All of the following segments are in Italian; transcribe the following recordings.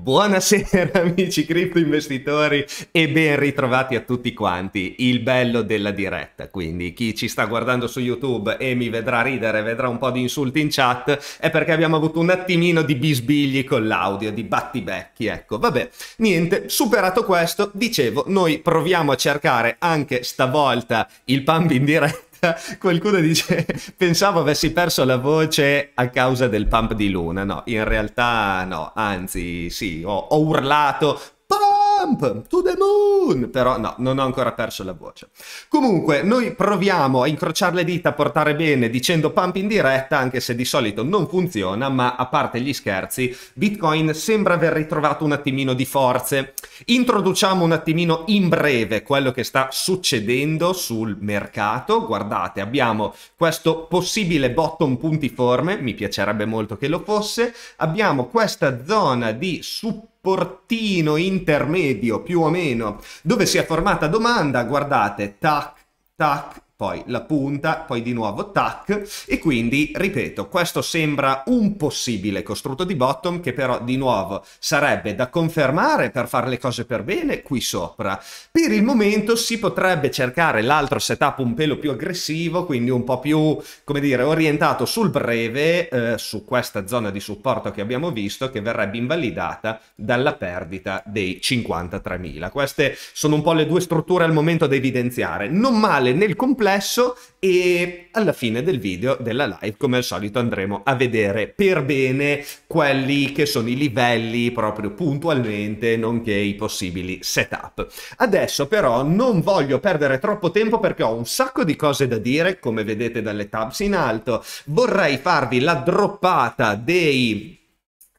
Buonasera amici cripto investitori e ben ritrovati a tutti quanti, il bello della diretta, quindi chi ci sta guardando su YouTube e mi vedrà ridere, vedrà un po' di insulti in chat, è perché abbiamo avuto un attimino di bisbigli con l'audio, di battibecchi, ecco, vabbè, niente, superato questo, dicevo, noi proviamo a cercare anche stavolta il pump in diretta, Qualcuno dice, pensavo avessi perso la voce a causa del pump di Luna. No, in realtà no, anzi sì, ho, ho urlato... Pah! Trump, to the moon! Però no, non ho ancora perso la voce. Comunque, noi proviamo a incrociare le dita, a portare bene dicendo pump in diretta, anche se di solito non funziona, ma a parte gli scherzi, Bitcoin sembra aver ritrovato un attimino di forze. Introduciamo un attimino in breve quello che sta succedendo sul mercato. Guardate, abbiamo questo possibile bottom puntiforme, mi piacerebbe molto che lo fosse. Abbiamo questa zona di supporto portino intermedio più o meno dove si è formata domanda, guardate, tac, tac, poi la punta, poi di nuovo tac, e quindi, ripeto, questo sembra un possibile costrutto di bottom che però di nuovo sarebbe da confermare per fare le cose per bene qui sopra. Per il momento si potrebbe cercare l'altro setup un pelo più aggressivo, quindi un po' più, come dire, orientato sul breve, eh, su questa zona di supporto che abbiamo visto, che verrebbe invalidata dalla perdita dei 53.000. Queste sono un po' le due strutture al momento da evidenziare. Non male nel complesso, complesso e alla fine del video della live come al solito andremo a vedere per bene quelli che sono i livelli proprio puntualmente nonché i possibili setup. Adesso però non voglio perdere troppo tempo perché ho un sacco di cose da dire come vedete dalle tabs in alto. Vorrei farvi la droppata dei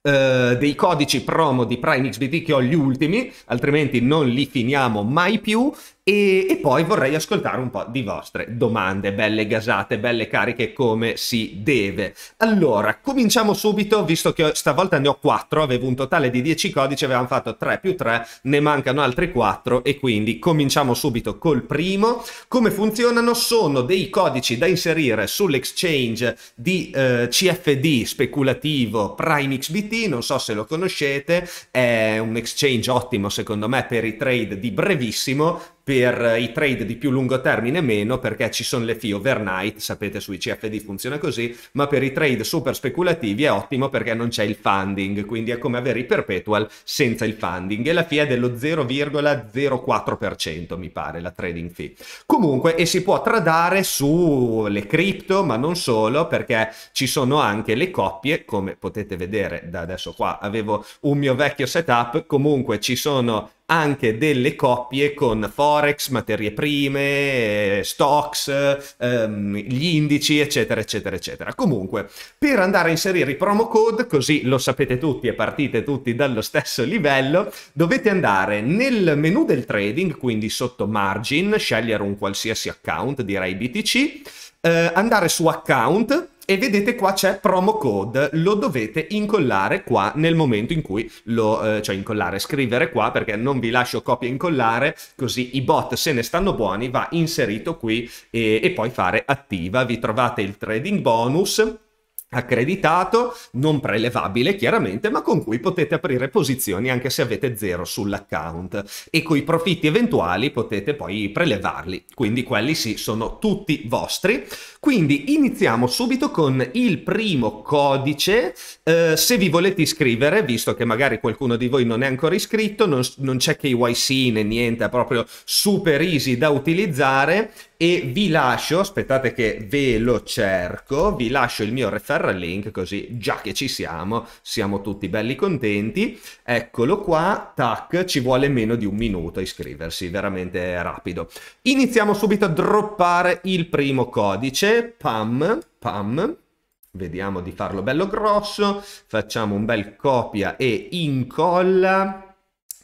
eh, dei codici promo di Prime XBT che ho gli ultimi, altrimenti non li finiamo mai più. E, e, poi vorrei ascoltare un po' di vostre domande, belle gasate, belle cariche come si deve. Allora, cominciamo subito, visto che stavolta ne ho 4, avevo un totale di 10 codici, avevamo fatto 3 più 3, ne mancano altri 4 e quindi cominciamo subito col primo. Come funzionano? Sono dei codici da inserire sull'exchange di eh, CFD speculativo Prime XBT USDT, non so se lo conoscete, è un exchange ottimo secondo me per i trade di brevissimo per i trade di più lungo termine meno perché ci sono le fee overnight, sapete sui CFD funziona così, ma per i trade super speculativi è ottimo perché non c'è il funding, quindi è come avere i perpetual senza il funding e la fee è dello 0,04% mi pare la trading fee. Comunque e si può tradare sulle cripto ma non solo perché ci sono anche le coppie come potete vedere da adesso qua avevo un mio vecchio setup, comunque ci sono anche delle coppie con forex, materie prime, eh, stocks, ehm, gli indici, eccetera, eccetera, eccetera. Comunque, per andare a inserire i promo code, così lo sapete tutti e partite tutti dallo stesso livello, dovete andare nel menu del trading, quindi sotto margin, scegliere un qualsiasi account, direi BTC, eh, andare su account, e vedete qua c'è promo code, lo dovete incollare qua nel momento in cui lo, eh, cioè incollare, scrivere qua perché non vi lascio copia e incollare, così i bot se ne stanno buoni, va inserito qui e, e poi fare attiva, vi trovate il trading bonus accreditato, non prelevabile chiaramente, ma con cui potete aprire posizioni anche se avete zero sull'account e coi profitti eventuali potete poi prelevarli, quindi quelli sì sono tutti vostri. Quindi iniziamo subito con il primo codice, eh, se vi volete iscrivere, visto che magari qualcuno di voi non è ancora iscritto, non, non c'è KYC né niente, è proprio super easy da utilizzare, e vi lascio, aspettate che ve lo cerco, vi lascio il mio referral link così già che ci siamo, siamo tutti belli contenti. Eccolo qua, tac, ci vuole meno di un minuto a iscriversi, veramente rapido. Iniziamo subito a droppare il primo codice, pam, pam, vediamo di farlo bello grosso, facciamo un bel copia e incolla,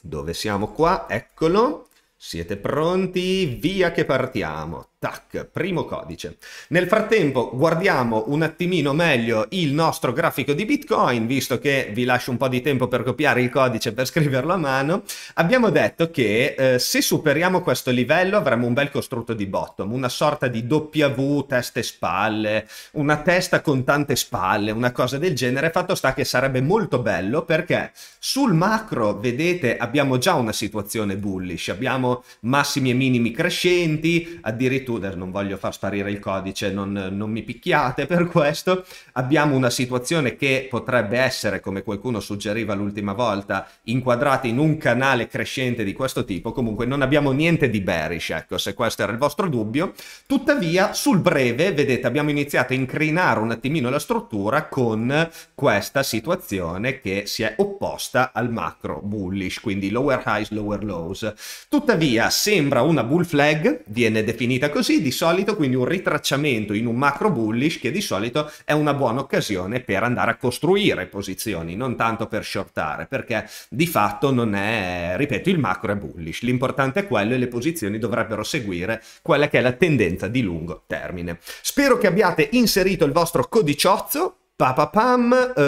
dove siamo qua, eccolo, siete pronti? Via che partiamo! Tac, primo codice. Nel frattempo guardiamo un attimino meglio il nostro grafico di Bitcoin, visto che vi lascio un po' di tempo per copiare il codice per scriverlo a mano. Abbiamo detto che eh, se superiamo questo livello avremo un bel costrutto di bottom, una sorta di W teste spalle, una testa con tante spalle, una cosa del genere. Fatto sta che sarebbe molto bello perché sul macro, vedete, abbiamo già una situazione bullish, abbiamo massimi e minimi crescenti, addirittura computer, non voglio far sparire il codice, non, non mi picchiate per questo. Abbiamo una situazione che potrebbe essere, come qualcuno suggeriva l'ultima volta, inquadrata in un canale crescente di questo tipo. Comunque non abbiamo niente di bearish, ecco, se questo era il vostro dubbio. Tuttavia, sul breve, vedete, abbiamo iniziato a incrinare un attimino la struttura con questa situazione che si è opposta al macro bullish, quindi lower highs, lower lows. Tuttavia, sembra una bull flag, viene definita così di solito quindi un ritracciamento in un macro bullish che di solito è una buona occasione per andare a costruire posizioni, non tanto per shortare, perché di fatto non è, ripeto, il macro è bullish, l'importante è quello e le posizioni dovrebbero seguire quella che è la tendenza di lungo termine. Spero che abbiate inserito il vostro codiciozzo Papapam, uh,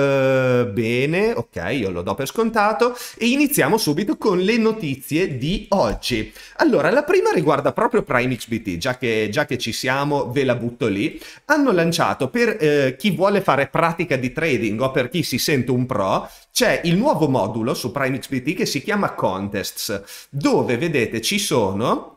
eh, bene, ok, io lo do per scontato e iniziamo subito con le notizie di oggi. Allora, la prima riguarda proprio Prime XBT, già che, già che ci siamo ve la butto lì. Hanno lanciato per uh, chi vuole fare pratica di trading o per chi si sente un pro, c'è il nuovo modulo su Prime XBT che si chiama Contests, dove vedete ci sono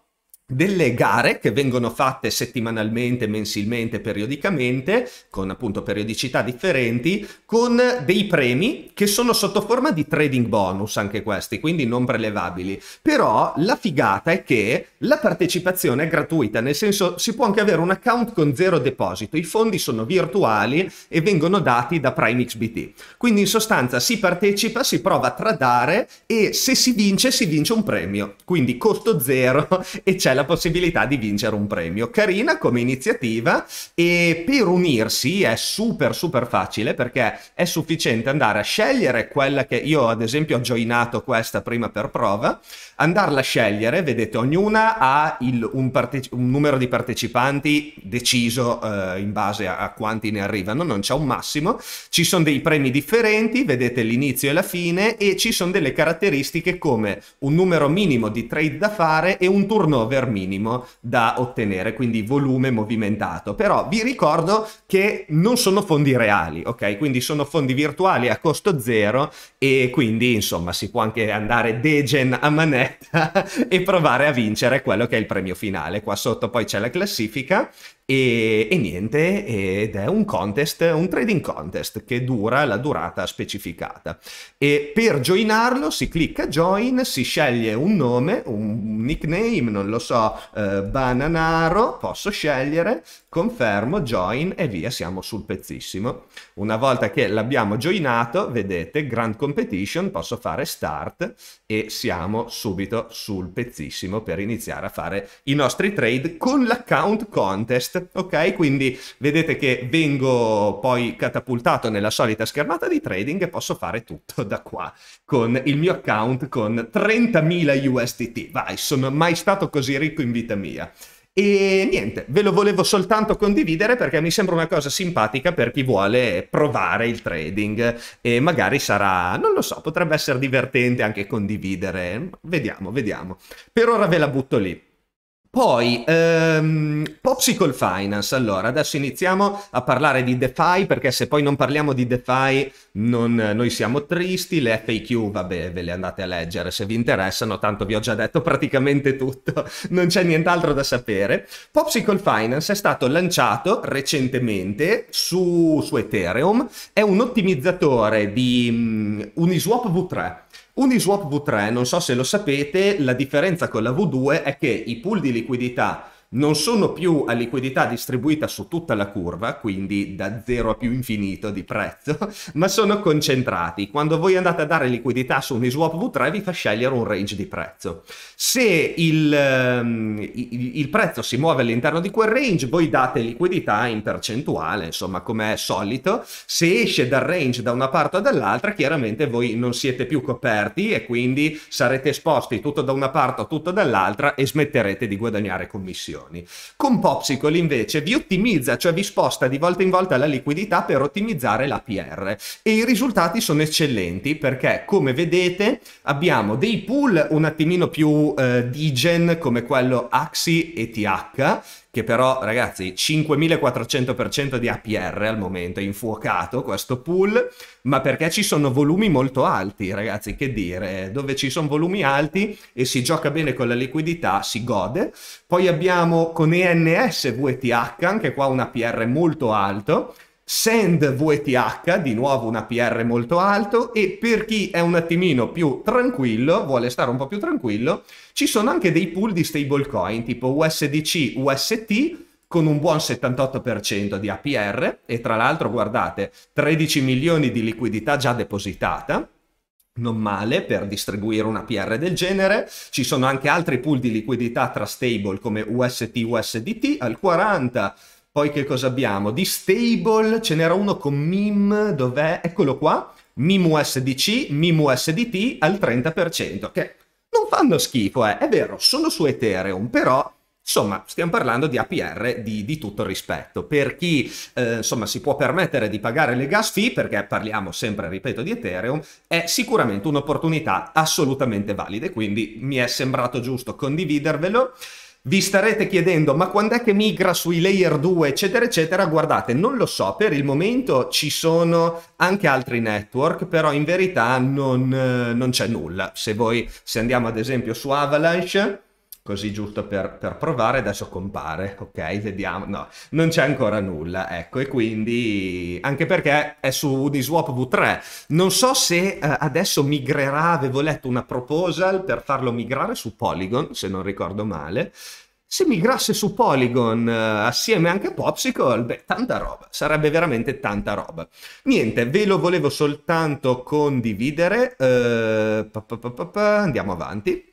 delle gare che vengono fatte settimanalmente, mensilmente, periodicamente, con appunto periodicità differenti, con dei premi che sono sotto forma di trading bonus anche questi, quindi non prelevabili. Però la figata è che la partecipazione è gratuita, nel senso si può anche avere un account con zero deposito, i fondi sono virtuali e vengono dati da Prime XBT. Quindi in sostanza si partecipa, si prova a tradare e se si vince si vince un premio, quindi costo zero e c'è la la possibilità di vincere un premio. Carina come iniziativa e per unirsi è super super facile perché è sufficiente andare a scegliere quella che io ad esempio ho joinato questa prima per prova, andarla a scegliere, vedete ognuna ha il, un, un, numero di partecipanti deciso eh, in base a, a quanti ne arrivano, non c'è un massimo, ci sono dei premi differenti, vedete l'inizio e la fine e ci sono delle caratteristiche come un numero minimo di trade da fare e un turnover minimo da ottenere, quindi volume movimentato. Però vi ricordo che non sono fondi reali, ok? Quindi sono fondi virtuali a costo zero e quindi insomma si può anche andare degen a manetta e provare a vincere quello che è il premio finale. Qua sotto poi c'è la classifica e, e, niente, ed è un contest, un trading contest che dura la durata specificata. E per joinarlo si clicca join, si sceglie un nome, un nickname, non lo so, eh, Bananaro, posso scegliere, confermo, join e via, siamo sul pezzissimo. Una volta che l'abbiamo joinato, vedete, Grand Competition, posso fare Start e siamo subito sul pezzissimo per iniziare a fare i nostri trade con l'account contest, ok? Quindi vedete che vengo poi catapultato nella solita schermata di trading e posso fare tutto da qua con il mio account con 30.000 USDT. Vai, sono mai stato così ricco in vita mia. E niente, ve lo volevo soltanto condividere perché mi sembra una cosa simpatica per chi vuole provare il trading e magari sarà, non lo so, potrebbe essere divertente anche condividere. Vediamo, vediamo. Per ora ve la butto lì. Poi, ehm, Popsicle Finance, allora adesso iniziamo a parlare di DeFi perché se poi non parliamo di DeFi non, eh, noi siamo tristi, le FAQ vabbè ve le andate a leggere se vi interessano, tanto vi ho già detto praticamente tutto, non c'è nient'altro da sapere. Popsicle Finance è stato lanciato recentemente su, su Ethereum, è un ottimizzatore di um, Uniswap V3 Uniswap V3, non so se lo sapete, la differenza con la V2 è che i pool di liquidità non sono più a liquidità distribuita su tutta la curva, quindi da zero a più infinito di prezzo, ma sono concentrati. Quando voi andate a dare liquidità su un eSwap V3 vi fa scegliere un range di prezzo. Se il, ehm, il prezzo si muove all'interno di quel range, voi date liquidità in percentuale, insomma come è solito. Se esce dal range da una parte o dall'altra, chiaramente voi non siete più coperti e quindi sarete esposti tutto da una parte o tutto dall'altra e smetterete di guadagnare commissioni operazioni. Con Popsicle invece vi ottimizza, cioè vi sposta di volta in volta la liquidità per ottimizzare l'APR e i risultati sono eccellenti perché come vedete abbiamo dei pool un attimino più eh, digen come quello Axi e TH che però ragazzi 5400% di APR al momento è infuocato questo pool, ma perché ci sono volumi molto alti ragazzi, che dire, dove ci sono volumi alti e si gioca bene con la liquidità si gode. Poi abbiamo con ENS VTH, anche qua un APR molto alto, Send VTH, di nuovo un APR molto alto, e per chi è un attimino più tranquillo, vuole stare un po' più tranquillo, ci sono anche dei pool di stablecoin tipo USDC, UST, con un buon 78% di APR, e tra l'altro guardate, 13 milioni di liquidità già depositata, non male per distribuire un APR del genere. Ci sono anche altri pool di liquidità tra stable come UST USDT al 40, poi che cosa abbiamo? Di stable ce n'era uno con MIM, dov'è? Eccolo qua, MIM USDC, MIM USDT al 30%, che non fanno schifo, eh. è vero, sono su Ethereum, però Insomma, stiamo parlando di APR di, di tutto rispetto. Per chi eh, insomma, si può permettere di pagare le gas fee, perché parliamo sempre, ripeto, di Ethereum, è sicuramente un'opportunità assolutamente valida. Quindi mi è sembrato giusto condividervelo. Vi starete chiedendo ma quando è che migra sui layer 2 eccetera eccetera? Guardate, non lo so, per il momento ci sono anche altri network, però in verità non, eh, non c'è nulla. Se voi, se andiamo ad esempio su Avalanche, così giusto per, per, provare, adesso compare, ok? Vediamo, no, non c'è ancora nulla, ecco, e quindi anche perché è su Uniswap V3, non so se eh, adesso migrerà, avevo letto una proposal per farlo migrare su Polygon, se non ricordo male, se migrasse su Polygon eh, assieme anche a Popsicle, beh, tanta roba, sarebbe veramente tanta roba. Niente, ve lo volevo soltanto condividere, eh, pa pa pa andiamo avanti.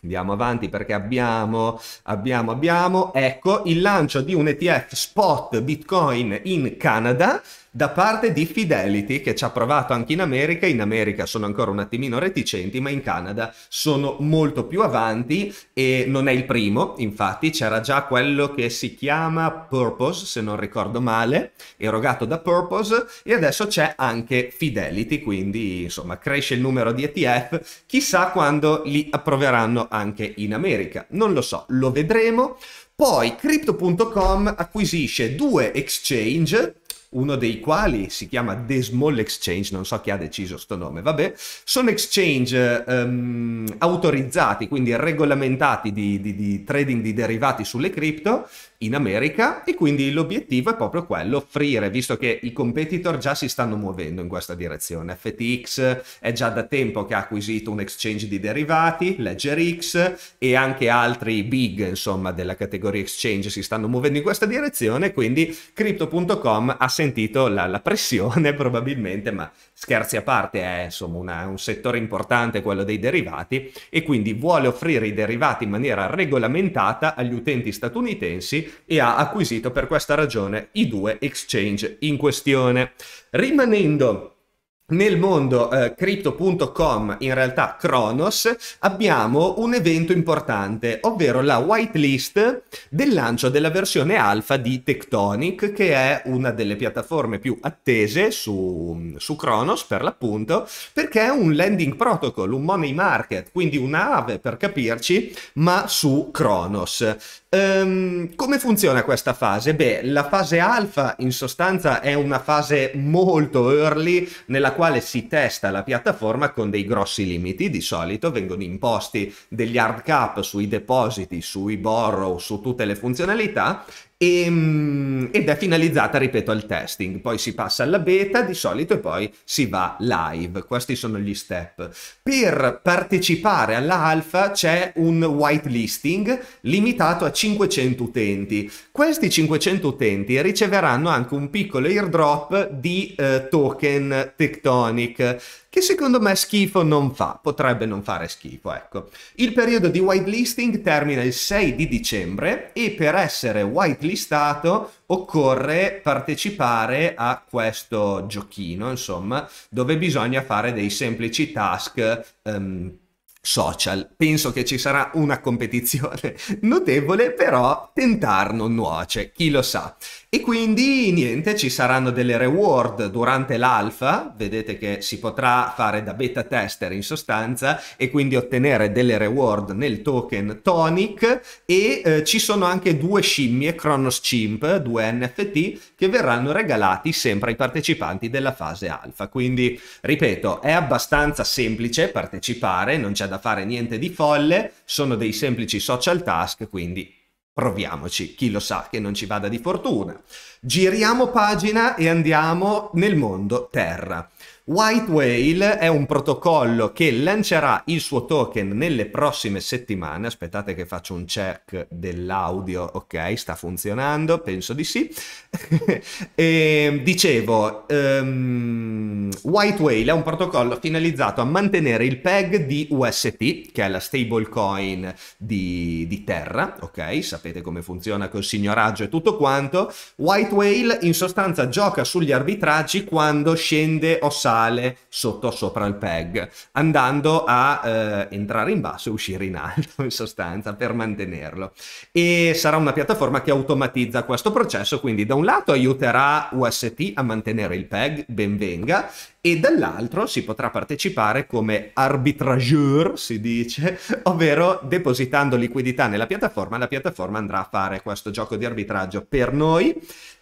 Andiamo avanti perché abbiamo, abbiamo, abbiamo, ecco il lancio di un ETF spot Bitcoin in Canada da parte di Fidelity che ci ha provato anche in America, in America sono ancora un attimino reticenti, ma in Canada sono molto più avanti e non è il primo, infatti c'era già quello che si chiama Purpose, se non ricordo male, erogato da Purpose e adesso c'è anche Fidelity, quindi insomma cresce il numero di ETF, chissà quando li approveranno anche in America, non lo so, lo vedremo. Poi crypto.com acquisisce due exchange uno dei quali si chiama The Small Exchange, non so chi ha deciso questo nome, vabbè, sono exchange um, autorizzati, quindi regolamentati di, di, di trading di derivati sulle cripto, in America e quindi l'obiettivo è proprio quello, offrire, visto che i competitor già si stanno muovendo in questa direzione. FTX è già da tempo che ha acquisito un exchange di derivati, LedgerX e anche altri big, insomma, della categoria exchange si stanno muovendo in questa direzione, quindi crypto.com ha sentito la, la pressione probabilmente, ma scherzi a parte, è insomma una, un settore importante quello dei derivati e quindi vuole offrire i derivati in maniera regolamentata agli utenti statunitensi e ha acquisito per questa ragione i due exchange in questione. Rimanendo nel mondo eh, crypto.com, in realtà Kronos, abbiamo un evento importante, ovvero la whitelist del lancio della versione alfa di Tectonic, che è una delle piattaforme più attese su, su Kronos per l'appunto, perché è un landing protocol, un money market, quindi un'ave per capirci, ma su Kronos. Um, come funziona questa fase? Beh, la fase alfa in sostanza è una fase molto early nella quale si testa la piattaforma con dei grossi limiti, di solito vengono imposti degli hard cap sui depositi, sui borrow, su tutte le funzionalità e, ehm, ed è finalizzata, ripeto, al testing. Poi si passa alla beta di solito e poi si va live. Questi sono gli step. Per partecipare alla alfa c'è un whitelisting limitato a 500 utenti. Questi 500 utenti riceveranno anche un piccolo airdrop di eh, token Tectonic che secondo me schifo non fa, potrebbe non fare schifo, ecco. Il periodo di whitelisting termina il 6 di dicembre e per essere whitelistato occorre partecipare a questo giochino, insomma, dove bisogna fare dei semplici task um, social. Penso che ci sarà una competizione notevole, però tentar non nuoce, chi lo sa. E quindi niente, ci saranno delle reward durante l'alfa, vedete che si potrà fare da beta tester in sostanza e quindi ottenere delle reward nel token Tonic e eh, ci sono anche due scimmie Chronos Chimp, due NFT che verranno regalati sempre ai partecipanti della fase alfa. Quindi ripeto, è abbastanza semplice partecipare, non c'è da fare niente di folle, sono dei semplici social task, quindi Proviamoci, chi lo sa che non ci vada di fortuna. Giriamo pagina e andiamo nel mondo terra. White Whale è un protocollo che lancerà il suo token nelle prossime settimane. Aspettate che faccio un check dell'audio, ok, sta funzionando, penso di sì. e, dicevo, um, White Whale è un protocollo finalizzato a mantenere il peg di UST, che è la stablecoin di, di Terra, ok? Sapete come funziona col signoraggio e tutto quanto. White Whale in sostanza gioca sugli arbitraggi quando scende o sale sale sotto sopra il peg, andando a eh, entrare in basso e uscire in alto in sostanza per mantenerlo. E sarà una piattaforma che automatizza questo processo, quindi da un lato aiuterà UST a mantenere il peg, ben venga, e dall'altro si potrà partecipare come arbitrageur, si dice, ovvero depositando liquidità nella piattaforma, la piattaforma andrà a fare questo gioco di arbitraggio per noi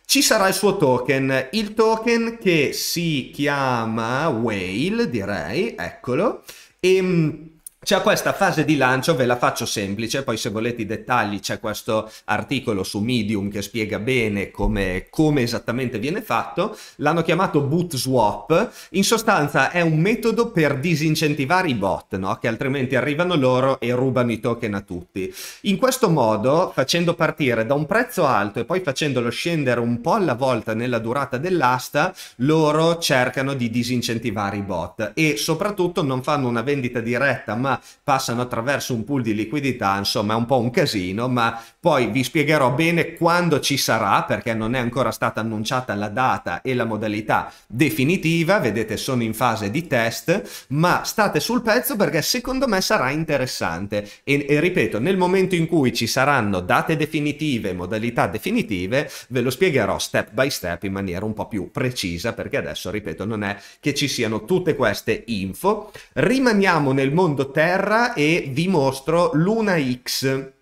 ci sarà il suo token, il token che si chiama Whale, direi, eccolo, e ehm, c'è questa fase di lancio, ve la faccio semplice, poi se volete i dettagli c'è questo articolo su Medium che spiega bene come, come esattamente viene fatto. L'hanno chiamato boot swap, in sostanza è un metodo per disincentivare i bot, no? che altrimenti arrivano loro e rubano i token a tutti. In questo modo, facendo partire da un prezzo alto e poi facendolo scendere un po' alla volta nella durata dell'asta, loro cercano di disincentivare i bot e soprattutto non fanno una vendita diretta ma passano attraverso un pool di liquidità, insomma è un po' un casino, ma poi vi spiegherò bene quando ci sarà, perché non è ancora stata annunciata la data e la modalità definitiva, vedete sono in fase di test, ma state sul pezzo perché secondo me sarà interessante e, e ripeto, nel momento in cui ci saranno date definitive, modalità definitive, ve lo spiegherò step by step in maniera un po' più precisa, perché adesso, ripeto, non è che ci siano tutte queste info. Rimaniamo nel mondo terra e vi mostro Luna X.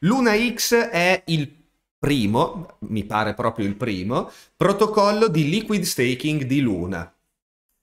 Luna X è il primo, mi pare proprio il primo, protocollo di liquid staking di Luna.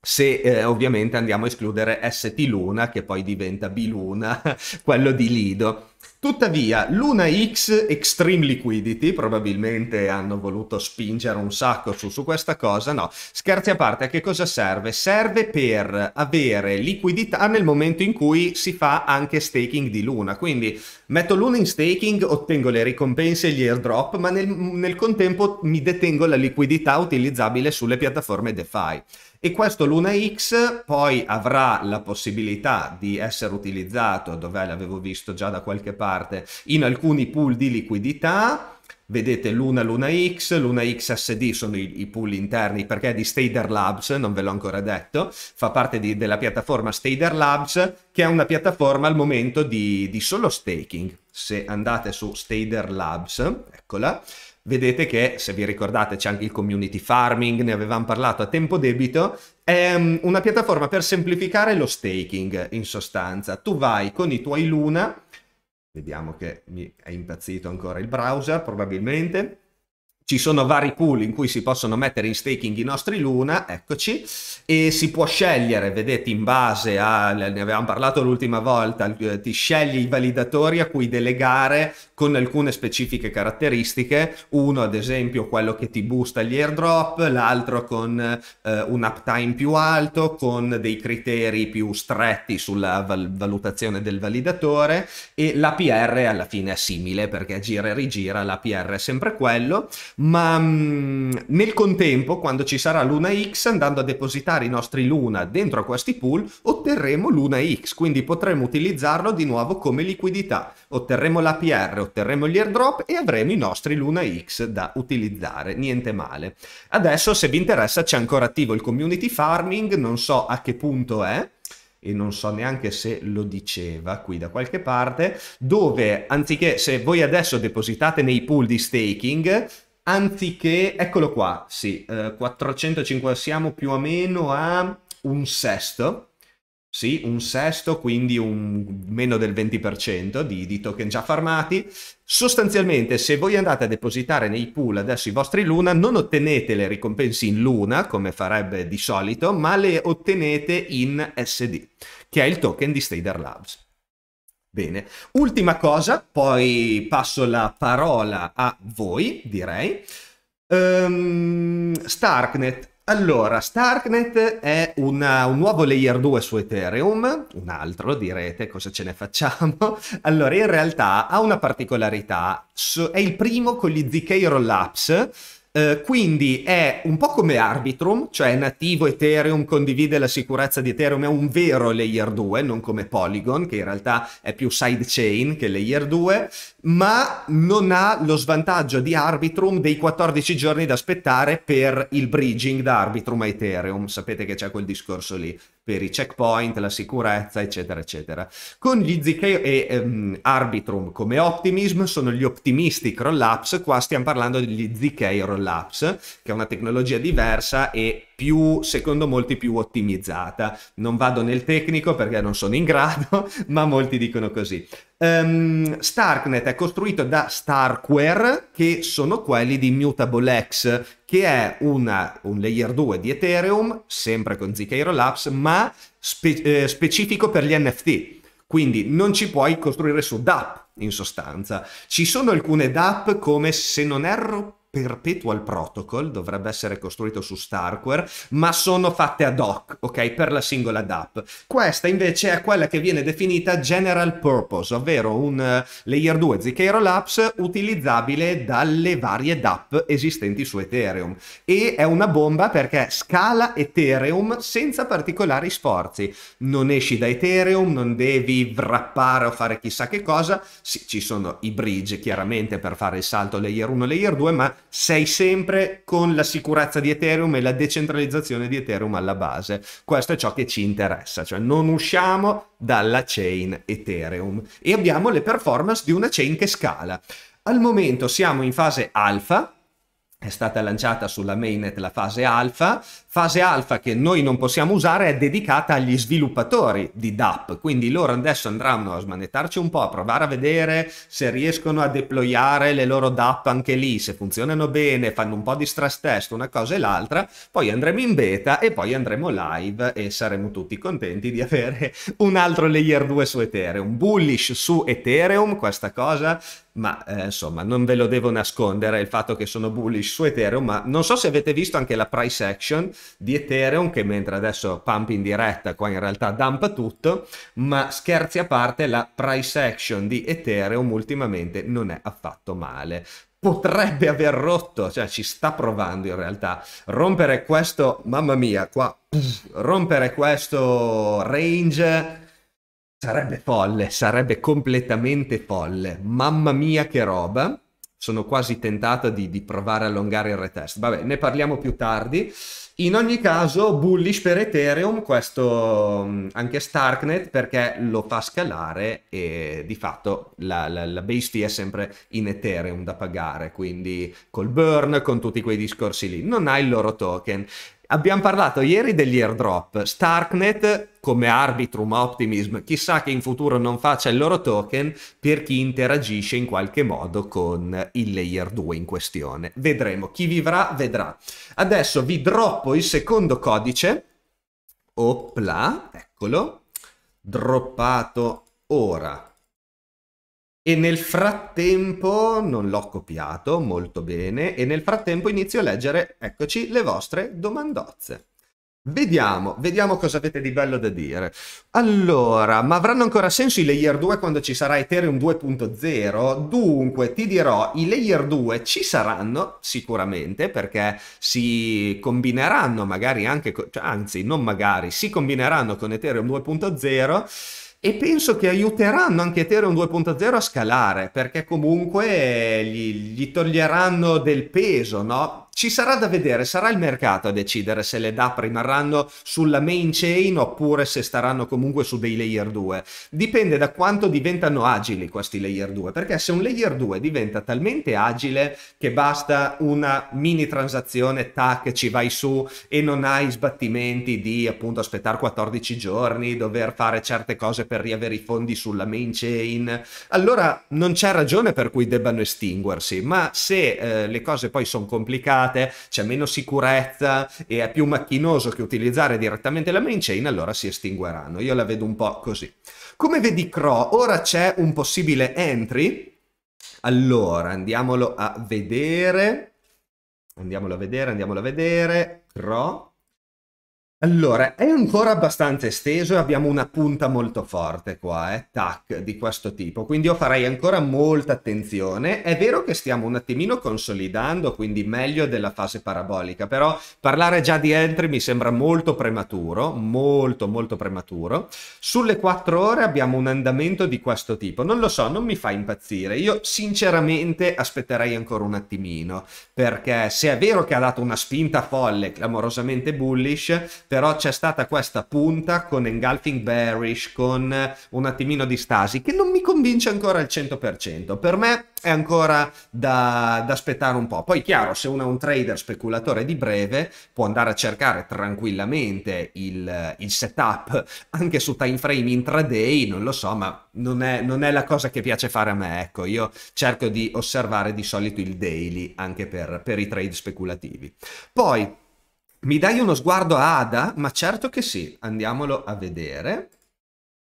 Se eh, ovviamente andiamo a escludere ST Luna, che poi diventa B Luna, quello di Lido. Tuttavia, l'Una X Extreme Liquidity, probabilmente hanno voluto spingere un sacco su, su, questa cosa, no, scherzi a parte, a che cosa serve? Serve per avere liquidità nel momento in cui si fa anche staking di Luna, quindi metto Luna in staking, ottengo le ricompense e gli airdrop, ma nel, nel contempo mi detengo la liquidità utilizzabile sulle piattaforme DeFi e questo Luna X poi avrà la possibilità di essere utilizzato, dov'è l'avevo visto già da qualche parte, in alcuni pool di liquidità, vedete Luna, Luna X, Luna XSD sono i, i, pool interni perché è di Stader Labs, non ve l'ho ancora detto, fa parte di, della piattaforma Stader Labs che è una piattaforma al momento di, di solo staking. Se andate su Stader Labs, eccola, vedete che se vi ricordate c'è anche il community farming, ne avevamo parlato a tempo debito, è ehm, una piattaforma per semplificare lo staking in sostanza. Tu vai con i tuoi Luna, vediamo che mi è impazzito ancora il browser probabilmente, ci sono vari pool in cui si possono mettere in staking i nostri Luna, eccoci, e si può scegliere, vedete, in base a, ne avevamo parlato l'ultima volta, ti scegli i validatori a cui delegare con alcune specifiche caratteristiche, uno ad esempio quello che ti boosta gli airdrop, l'altro con eh, un uptime più alto, con dei criteri più stretti sulla val- valutazione del validatore e l'APR alla fine è simile perché gira e rigira, l'APR è sempre quello, ma mh, mm, nel contempo quando ci sarà Luna X andando a depositare i nostri Luna dentro a questi pool otterremo Luna X, quindi potremo utilizzarlo di nuovo come liquidità, otterremo l'APR, otterremo gli airdrop e avremo i nostri Luna X da utilizzare, niente male. Adesso se vi interessa c'è ancora attivo il community farming, non so a che punto è, e non so neanche se lo diceva qui da qualche parte, dove anziché se voi adesso depositate nei pool di staking, anziché, eccolo qua, sì, eh, 450, siamo più o meno a un sesto, sì, un sesto, quindi un, meno del 20% di, di, token già farmati. Sostanzialmente, se voi andate a depositare nei pool adesso i vostri Luna, non ottenete le ricompense in Luna, come farebbe di solito, ma le ottenete in SD, che è il token di Stader Labs. Bene, ultima cosa, poi passo la parola a voi, direi. Um, Starknet allora, Starknet è una, un nuovo layer 2 su Ethereum, un altro direte cosa ce ne facciamo. Allora, in realtà ha una particolarità, è il primo con gli ZK Rollups eh, quindi è un po' come Arbitrum, cioè nativo Ethereum, condivide la sicurezza di Ethereum, è un vero layer 2, non come Polygon, che in realtà è più sidechain che layer 2, ma non ha lo svantaggio di Arbitrum dei 14 giorni da aspettare per il bridging da Arbitrum a Ethereum. Sapete che c'è quel discorso lì per i checkpoint, la sicurezza, eccetera, eccetera. Con gli ZK e ehm, Arbitrum come Optimism sono gli Optimistic Rollups, qua stiamo parlando degli ZK Rollups, che è una tecnologia diversa e più, secondo molti, più ottimizzata. Non vado nel tecnico perché non sono in grado, ma molti dicono così. Um, Starknet è costruito da Starkware, che sono quelli di Mutable X, che è una, un layer 2 di Ethereum, sempre con ZK Labs, ma spe eh, specifico per gli NFT. Quindi non ci puoi costruire su DAP in sostanza. Ci sono alcune DAP come se non erro Perpetual Protocol, dovrebbe essere costruito su Starkware, ma sono fatte ad hoc, ok, per la singola DAP. Questa invece è quella che viene definita General Purpose, ovvero un eh, Layer 2 ZK Rollups utilizzabile dalle varie DAP esistenti su Ethereum. E è una bomba perché scala Ethereum senza particolari sforzi. Non esci da Ethereum, non devi wrappare o fare chissà che cosa. Sì, ci sono i bridge chiaramente per fare il salto Layer 1, Layer 2, ma sei sempre con la sicurezza di Ethereum e la decentralizzazione di Ethereum alla base. Questo è ciò che ci interessa, cioè non usciamo dalla chain Ethereum e abbiamo le performance di una chain che scala. Al momento siamo in fase alfa, è stata lanciata sulla mainnet la fase alfa, fase alfa che noi non possiamo usare è dedicata agli sviluppatori di DAP, quindi loro adesso andranno a smanettarci un po', a provare a vedere se riescono a deployare le loro DAP anche lì, se funzionano bene, fanno un po' di stress test, una cosa e l'altra, poi andremo in beta e poi andremo live e saremo tutti contenti di avere un altro layer 2 su Ethereum, bullish su Ethereum, questa cosa ma eh, insomma non ve lo devo nascondere il fatto che sono bullish su Ethereum ma non so se avete visto anche la price action di Ethereum che mentre adesso pump in diretta qua in realtà dampa tutto, ma scherzi a parte la price action di Ethereum ultimamente non è affatto male potrebbe aver rotto, cioè ci sta provando in realtà. Rompere questo, mamma mia, qua, rompere questo range sarebbe folle, sarebbe completamente folle. Mamma mia che roba. Sono quasi tentato di, di provare a allungare il retest. Vabbè, ne parliamo più tardi. In ogni caso, bullish per Ethereum, questo mm, anche Starknet, perché lo fa scalare e di fatto la, la, la base fee è sempre in Ethereum da pagare, quindi col burn, con tutti quei discorsi lì. Non ha il loro token. Abbiamo parlato ieri degli airdrop. Starknet come Arbitrum Optimism, chissà che in futuro non faccia il loro token per chi interagisce in qualche modo con il layer 2 in questione. Vedremo, chi vivrà vedrà. Adesso vi droppo il secondo codice. Opla, eccolo, droppato ora e nel frattempo non l'ho copiato molto bene e nel frattempo inizio a leggere, eccoci, le vostre domandozze. Vediamo, vediamo cosa avete di bello da dire. Allora, ma avranno ancora senso i layer 2 quando ci sarà Ethereum 2.0? Dunque, ti dirò, i layer 2 ci saranno sicuramente perché si combineranno magari anche, cioè, anzi non magari, si combineranno con Ethereum 2.0 e penso che aiuteranno anche Ethereum 2.0 a scalare perché comunque gli, gli toglieranno del peso, no? Ci sarà da vedere, sarà il mercato a decidere se le DAP rimarranno sulla main chain oppure se staranno comunque su dei layer 2. Dipende da quanto diventano agili questi layer 2, perché se un layer 2 diventa talmente agile che basta una mini transazione, tac, ci vai su e non hai sbattimenti di appunto aspettare 14 giorni, dover fare certe cose per riavere i fondi sulla main chain, allora non c'è ragione per cui debbano estinguersi, ma se eh, le cose poi sono complicate, sbagliate, c'è meno sicurezza e è più macchinoso che utilizzare direttamente la main chain, allora si estingueranno. Io la vedo un po' così. Come vedi Cro, ora c'è un possibile entry. Allora, andiamolo a vedere. Andiamolo a vedere, andiamolo a vedere. Cro. Allora, è ancora abbastanza esteso e abbiamo una punta molto forte qua, eh, tac, di questo tipo, quindi io farei ancora molta attenzione. È vero che stiamo un attimino consolidando, quindi meglio della fase parabolica, però parlare già di entry mi sembra molto prematuro, molto molto prematuro. Sulle 4 ore abbiamo un andamento di questo tipo, non lo so, non mi fa impazzire. Io sinceramente aspetterei ancora un attimino, perché se è vero che ha dato una spinta folle, clamorosamente bullish, però c'è stata questa punta con engulfing bearish, con eh, un attimino di stasi, che non mi convince ancora al 100%. Per me è ancora da, da aspettare un po'. Poi chiaro, se uno è un trader speculatore di breve, può andare a cercare tranquillamente il, eh, il setup anche su time frame intraday, non lo so, ma non è, non è la cosa che piace fare a me. Ecco, io cerco di osservare di solito il daily anche per, per i trade speculativi. Poi mi dai uno sguardo a Ada? Ma certo che sì, andiamolo a vedere.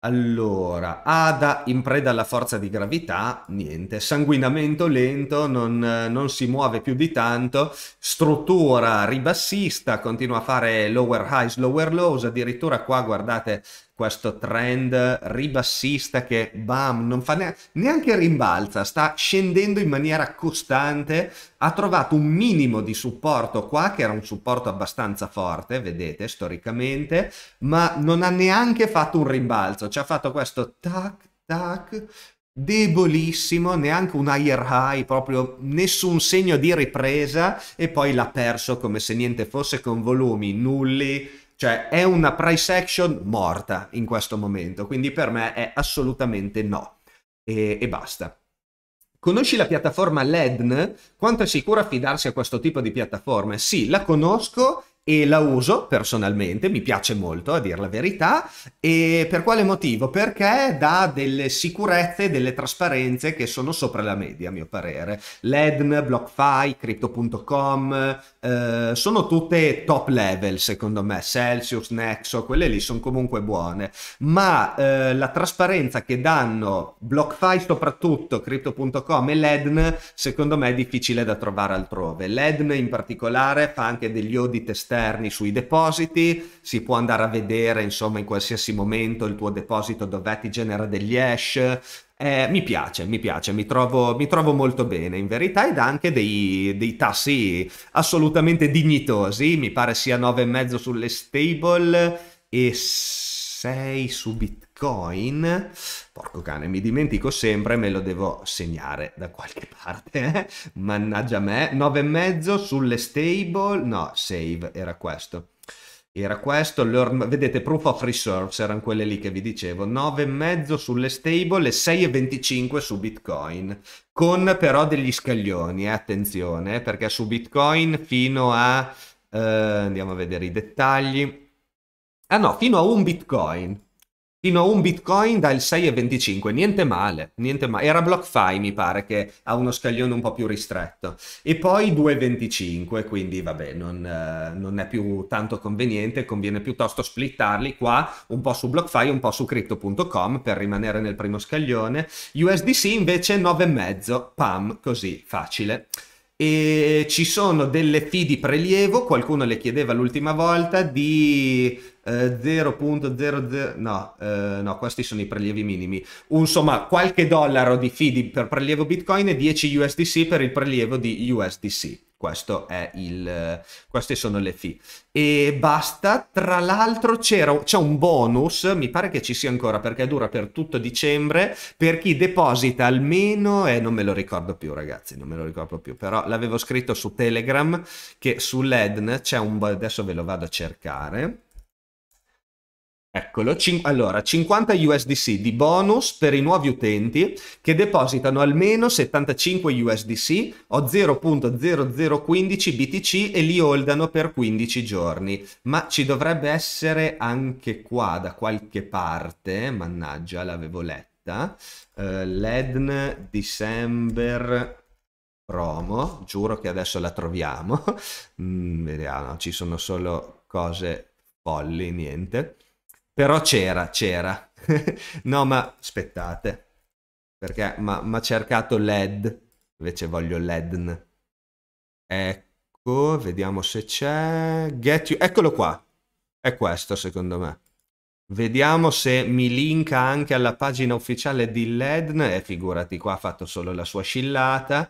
Allora, Ada in preda alla forza di gravità, niente, sanguinamento lento, non, non, si muove più di tanto, struttura ribassista, continua a fare lower highs, lower lows, addirittura qua guardate questo trend ribassista che bam, non fa neanche, rimbalza, sta scendendo in maniera costante, ha trovato un minimo di supporto qua che era un supporto abbastanza forte, vedete storicamente, ma non ha neanche fatto un rimbalzo, ci ha fatto questo tac tac debolissimo, neanche un higher high, proprio nessun segno di ripresa e poi l'ha perso come se niente fosse con volumi nulli cioè è una price action morta in questo momento, quindi per me è assolutamente no. E, e basta. Conosci la piattaforma LEDN? Quanto è sicuro affidarsi a questo tipo di piattaforme? Sì, la conosco e la uso personalmente, mi piace molto a dire la verità, e per quale motivo? Perché dà delle sicurezze, delle trasparenze che sono sopra la media a mio parere. Ledn, BlockFi, Crypto.com eh, sono tutte top level secondo me, Celsius, Nexo, quelle lì sono comunque buone, ma eh, la trasparenza che danno BlockFi soprattutto, Crypto.com e Ledn secondo me è difficile da trovare altrove. Ledn in particolare fa anche degli audit esterni esterni sui depositi, si può andare a vedere insomma in qualsiasi momento il tuo deposito dove ti genera degli hash, eh, mi piace, mi piace, mi trovo, mi trovo, molto bene in verità ed ha anche dei, dei, tassi assolutamente dignitosi, mi pare sia 9,5 sulle stable e 6 su Bitcoin Bitcoin. Porco cane, mi dimentico sempre, me lo devo segnare da qualche parte. Eh? Mannaggia me. e mezzo sulle stable. No, save era questo. Era questo, vedete, proof of reserves erano quelle lì che vi dicevo, e mezzo sulle stable e 6,25 su Bitcoin, con però degli scaglioni, eh? attenzione, perché su Bitcoin fino a, eh, andiamo a vedere i dettagli, ah no, fino a un Bitcoin, fino a un bitcoin dal 6,25, niente male, niente male. Era BlockFi mi pare che ha uno scaglione un po' più ristretto. E poi 2,25, quindi vabbè, non, eh, non, è più tanto conveniente, conviene piuttosto splittarli qua, un po' su BlockFi, un po' su crypto.com per rimanere nel primo scaglione. USDC invece 9,5, pam, così, facile e ci sono delle fee di prelievo, qualcuno le chiedeva l'ultima volta, di 0.00 eh, no, eh, no, questi sono i prelievi minimi. Insomma, qualche dollaro di fidi per prelievo Bitcoin e 10 USDC per il prelievo di USDC. Questo è il, queste sono le fee. E basta. Tra l'altro c'è un bonus, mi pare che ci sia ancora perché dura per tutto dicembre, per chi deposita almeno, e eh, non me lo ricordo più ragazzi, non me lo ricordo più, però l'avevo scritto su Telegram che sull'Edn c'è un... adesso ve lo vado a cercare Eccolo, Cin- allora 50 USDC di bonus per i nuovi utenti che depositano almeno 75 USDC o 0.0015 BTC e li holdano per 15 giorni. Ma ci dovrebbe essere anche qua da qualche parte, mannaggia l'avevo letta, eh, l'Edn December promo, giuro che adesso la troviamo. mm, vediamo, ci sono solo cose folli, niente. Però c'era, c'era. no, ma aspettate. Perché ma ha cercato LED. Invece voglio LEDN. Ecco, vediamo se c'è. Get you. Eccolo qua. È questo secondo me. Vediamo se mi linka anche alla pagina ufficiale di LEDN. E eh, figurati, qua ha fatto solo la sua scillata.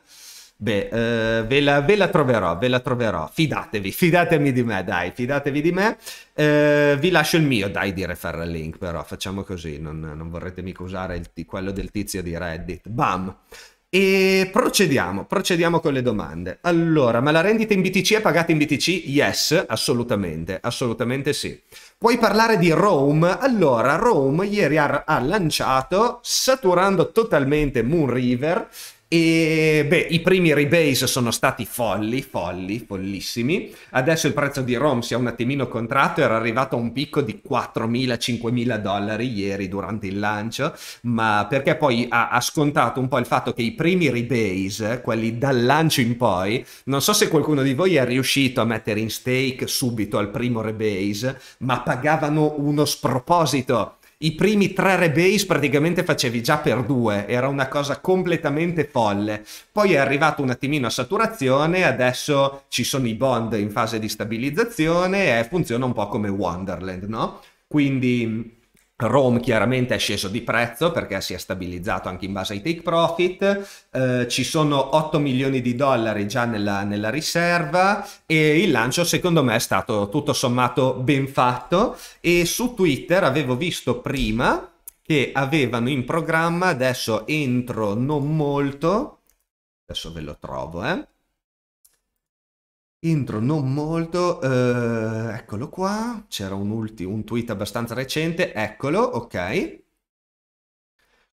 Beh, eh, ve, la, ve, la, troverò, ve la troverò. Fidatevi, fidatemi di me, dai, fidatevi di me. Eh, vi lascio il mio, dai, di referral link, però facciamo così, non, non vorrete mica usare il, quello del tizio di Reddit. Bam! E procediamo, procediamo con le domande. Allora, ma la rendita in BTC è pagata in BTC? Yes, assolutamente, assolutamente sì. Puoi parlare di Rome? Allora, Rome ieri ha, ha lanciato, saturando totalmente Moon River, e beh, i primi rebase sono stati folli, folli, follissimi. Adesso il prezzo di ROM si è un attimino contratto, era arrivato a un picco di 4.000-5.000 dollari ieri durante il lancio, ma perché poi ha, ha, scontato un po' il fatto che i primi rebase, quelli dal lancio in poi, non so se qualcuno di voi è riuscito a mettere in stake subito al primo rebase, ma pagavano uno sproposito i primi tre rebase praticamente facevi già per due, era una cosa completamente folle. Poi è arrivato un attimino a saturazione, adesso ci sono i bond in fase di stabilizzazione e funziona un po' come Wonderland, no? Quindi Rome chiaramente è sceso di prezzo perché si è stabilizzato anche in base ai take profit, eh, ci sono 8 milioni di dollari già nella, nella, riserva e il lancio secondo me è stato tutto sommato ben fatto e su Twitter avevo visto prima che avevano in programma adesso entro non molto, adesso ve lo trovo eh, Intro non molto, eh, eccolo qua, c'era un, ulti, un tweet abbastanza recente, eccolo, ok.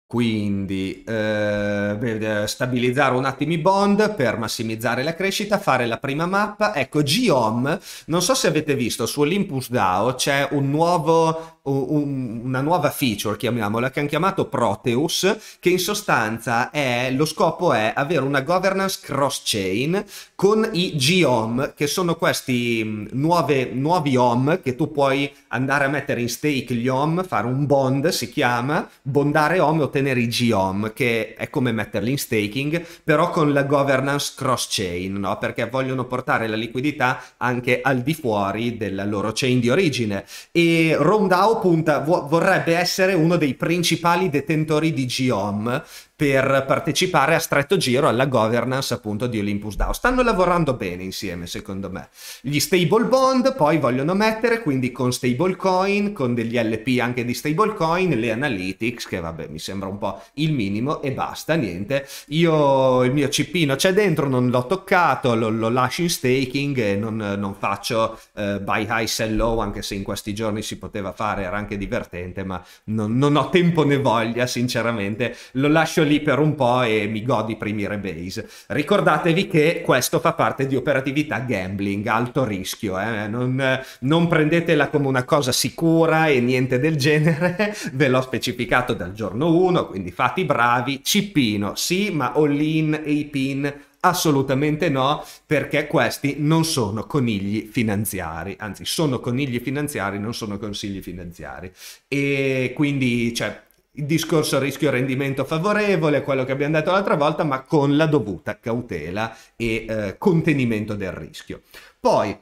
Quindi eh, stabilizzare un attimo i bond per massimizzare la crescita, fare la prima mappa. Ecco, Geom, non so se avete visto, su Olympus DAO c'è un nuovo un, una nuova feature, chiamiamola, che hanno chiamato Proteus, che in sostanza è, lo scopo è avere una governance cross-chain con i GOM, che sono questi mm, nuove, nuovi OM che tu puoi andare a mettere in stake gli OM, fare un bond, si chiama, bondare OM e ottenere i GOM, che è come metterli in staking, però con la governance cross-chain, no? perché vogliono portare la liquidità anche al di fuori della loro chain di origine. E Roundout punta, vo- vorrebbe essere uno dei principali detentori di Geom per partecipare a stretto giro alla governance appunto di Olympus DAO. Stanno lavorando bene insieme secondo me. Gli stable bond poi vogliono mettere quindi con stablecoin, con degli LP anche di stablecoin, le analytics che vabbè mi sembra un po' il minimo e basta, niente. Io il mio cipino c'è dentro, non l'ho toccato, lo, lo lascio in staking e non, non faccio eh, buy high sell low anche se in questi giorni si poteva fare, era anche divertente ma non, non ho tempo né voglia sinceramente, lo lascio lì lì per un po' e mi godi i primi rebase. Ricordatevi che questo fa parte di operatività gambling, alto rischio, eh? non, non prendetela come una cosa sicura e niente del genere, ve l'ho specificato dal giorno 1, quindi fate i bravi, Cipino, sì, ma all-in e i pin Assolutamente no, perché questi non sono conigli finanziari, anzi sono conigli finanziari, non sono consigli finanziari. E quindi, cioè, il discorso rischio-rendimento favorevole, quello che abbiamo detto l'altra volta, ma con la dovuta cautela e eh, contenimento del rischio. Poi,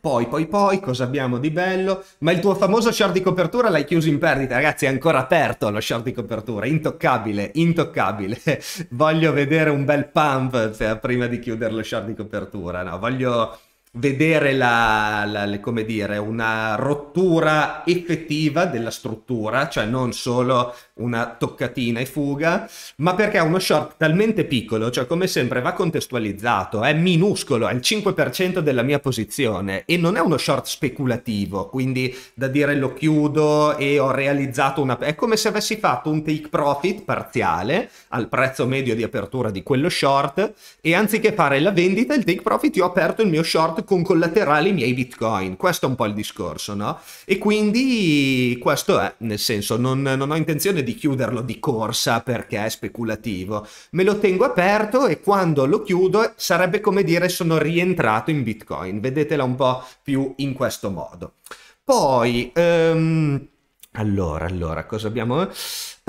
poi, poi, poi, cosa abbiamo di bello? Ma il tuo famoso short di copertura l'hai chiuso in perdita, ragazzi, è ancora aperto lo short di copertura, intoccabile, intoccabile. Voglio vedere un bel pump eh, prima di chiudere lo short di copertura, no? Voglio vedere la, la, come dire, una rottura effettiva della struttura, cioè non solo una toccatina e fuga, ma perché è uno short talmente piccolo, cioè come sempre va contestualizzato, è minuscolo, è il 5% della mia posizione e non è uno short speculativo, quindi da dire lo chiudo e ho realizzato una... è come se avessi fatto un take profit parziale al prezzo medio di apertura di quello short e anziché fare la vendita, il take profit io ho aperto il mio short con collaterali i miei bitcoin, questo è un po' il discorso, no? E quindi questo è, nel senso, non, non ho intenzione di chiuderlo di corsa perché è speculativo. Me lo tengo aperto e quando lo chiudo sarebbe come dire sono rientrato in Bitcoin. Vedetela un po' più in questo modo. Poi... Um, allora, allora, cosa abbiamo? Uh,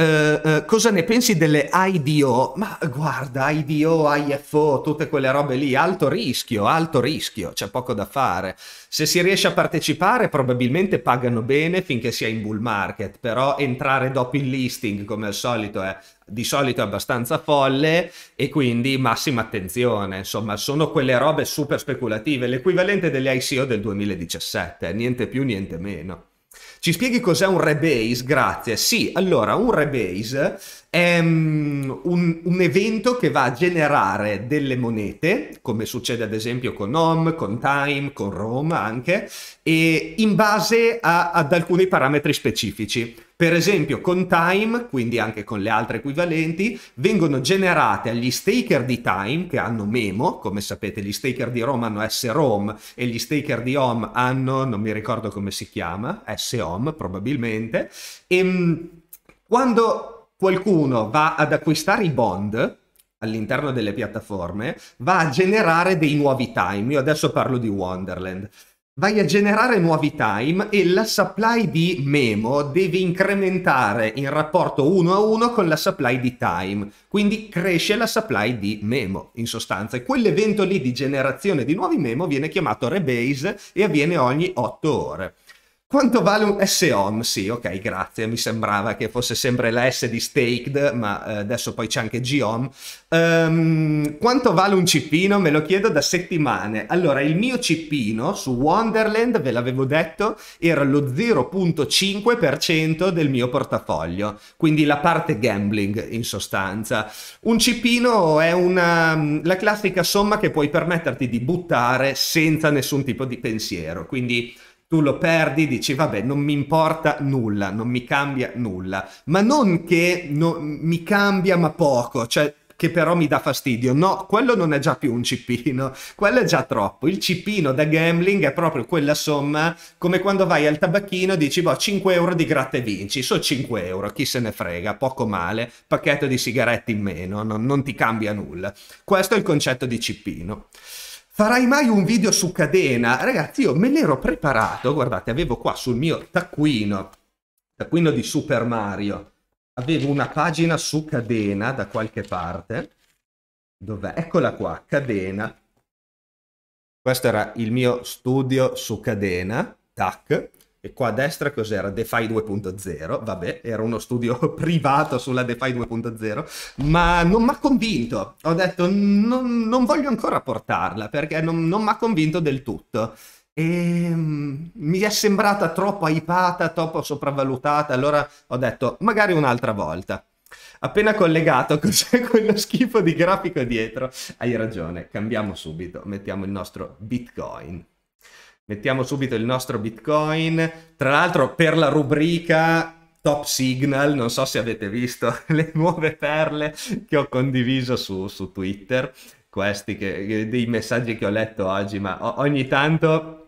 uh, cosa ne pensi delle IDO? Ma guarda, IDO, IFO, tutte quelle robe lì, alto rischio, alto rischio, c'è poco da fare. Se si riesce a partecipare probabilmente pagano bene finché si è in bull market, però entrare dopo il listing come al solito è di solito è abbastanza folle e quindi massima attenzione, insomma sono quelle robe super speculative, l'equivalente delle ICO del 2017, niente più niente meno. Ci spieghi cos'è un rebase? Grazie. Sì, allora, un rebase è ehm, un, un, evento che va a generare delle monete, come succede ad esempio con Home, con Time, con Rome anche, e in base a, ad alcuni parametri specifici. Per esempio con Time, quindi anche con le altre equivalenti, vengono generate agli staker di Time, che hanno Memo, come sapete gli staker di Rome hanno S-ROM e gli staker di Home hanno, non mi ricordo come si chiama, S-HOM probabilmente, e ehm, quando qualcuno va ad acquistare i bond all'interno delle piattaforme, va a generare dei nuovi time. Io adesso parlo di Wonderland. Vai a generare nuovi time e la supply di memo devi incrementare in rapporto 1 a 1 con la supply di time. Quindi cresce la supply di memo, in sostanza. E quell'evento lì di generazione di nuovi memo viene chiamato rebase e avviene ogni 8 ore. Quanto vale un s Sì, ok, grazie, mi sembrava che fosse sempre la S di staked, ma eh, adesso poi c'è anche GOM. Um, ehm, quanto vale un cipino? Me lo chiedo da settimane. Allora, il mio cipino su Wonderland, ve l'avevo detto, era lo 0.5% del mio portafoglio, quindi la parte gambling in sostanza. Un cipino è una, mm, la classica somma che puoi permetterti di buttare senza nessun tipo di pensiero, quindi tu lo perdi, dici vabbè non mi importa nulla, non mi cambia nulla, ma non che no, mi cambia ma poco, cioè che però mi dà fastidio. No, quello non è già più un cipino, quello è già troppo. Il cipino da gambling è proprio quella somma come quando vai al tabacchino e dici, boh, 5 euro di gratta e vinci, so 5 euro, chi se ne frega, poco male, pacchetto di sigarette in meno, non, non ti cambia nulla. Questo è il concetto di cipino farai mai un video su Cadena? Ragazzi, io me l'ero preparato, guardate, avevo qua sul mio taccuino, taccuino di Super Mario, avevo una pagina su Cadena da qualche parte. Dov'è? Eccola qua, Cadena. Questo era il mio studio su Cadena, tac. E qua a destra cos'era? DeFi 2.0, vabbè, era uno studio privato sulla DeFi 2.0, ma non mi ha convinto. Ho detto, non, non, voglio ancora portarla, perché non, non mi ha convinto del tutto. E ehm, mi è sembrata troppo hypata, troppo sopravvalutata, allora ho detto, magari un'altra volta. Appena collegato, cos'è quello schifo di grafico dietro? Hai ragione, cambiamo subito, mettiamo il nostro Bitcoin. Mettiamo subito il nostro Bitcoin. Tra l'altro, per la rubrica Top Signal, non so se avete visto le nuove perle che ho condiviso su, su Twitter, questi che, dei messaggi che ho letto oggi, ma ogni tanto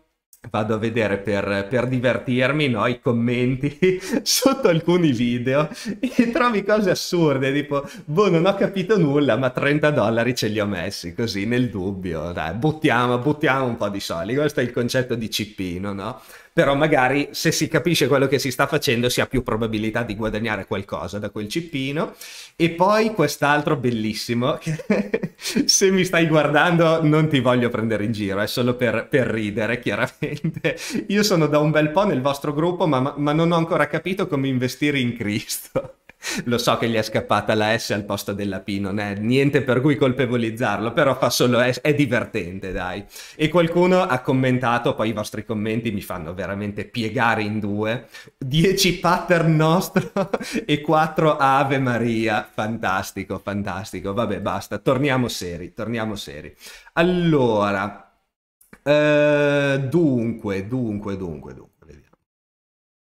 vado a vedere per, per divertirmi no? i commenti sotto alcuni video e trovi cose assurde tipo boh non ho capito nulla ma 30 dollari ce li ho messi così nel dubbio dai buttiamo, buttiamo un po' di soldi questo è il concetto di cipino no? però magari se si capisce quello che si sta facendo si ha più probabilità di guadagnare qualcosa da quel cippino. E poi quest'altro bellissimo, che se mi stai guardando non ti voglio prendere in giro, è solo per, per ridere chiaramente. Io sono da un bel po' nel vostro gruppo, ma, ma non ho ancora capito come investire in Cristo. Lo so che gli è scappata la S al posto della P, non è niente per cui colpevolizzarlo, però fa solo S, è divertente, dai. E qualcuno ha commentato, poi i vostri commenti mi fanno veramente piegare in due, 10 pattern nostro e 4 Ave Maria, fantastico, fantastico. Vabbè, basta, torniamo seri, torniamo seri. Allora, eh, dunque, dunque, dunque, dunque.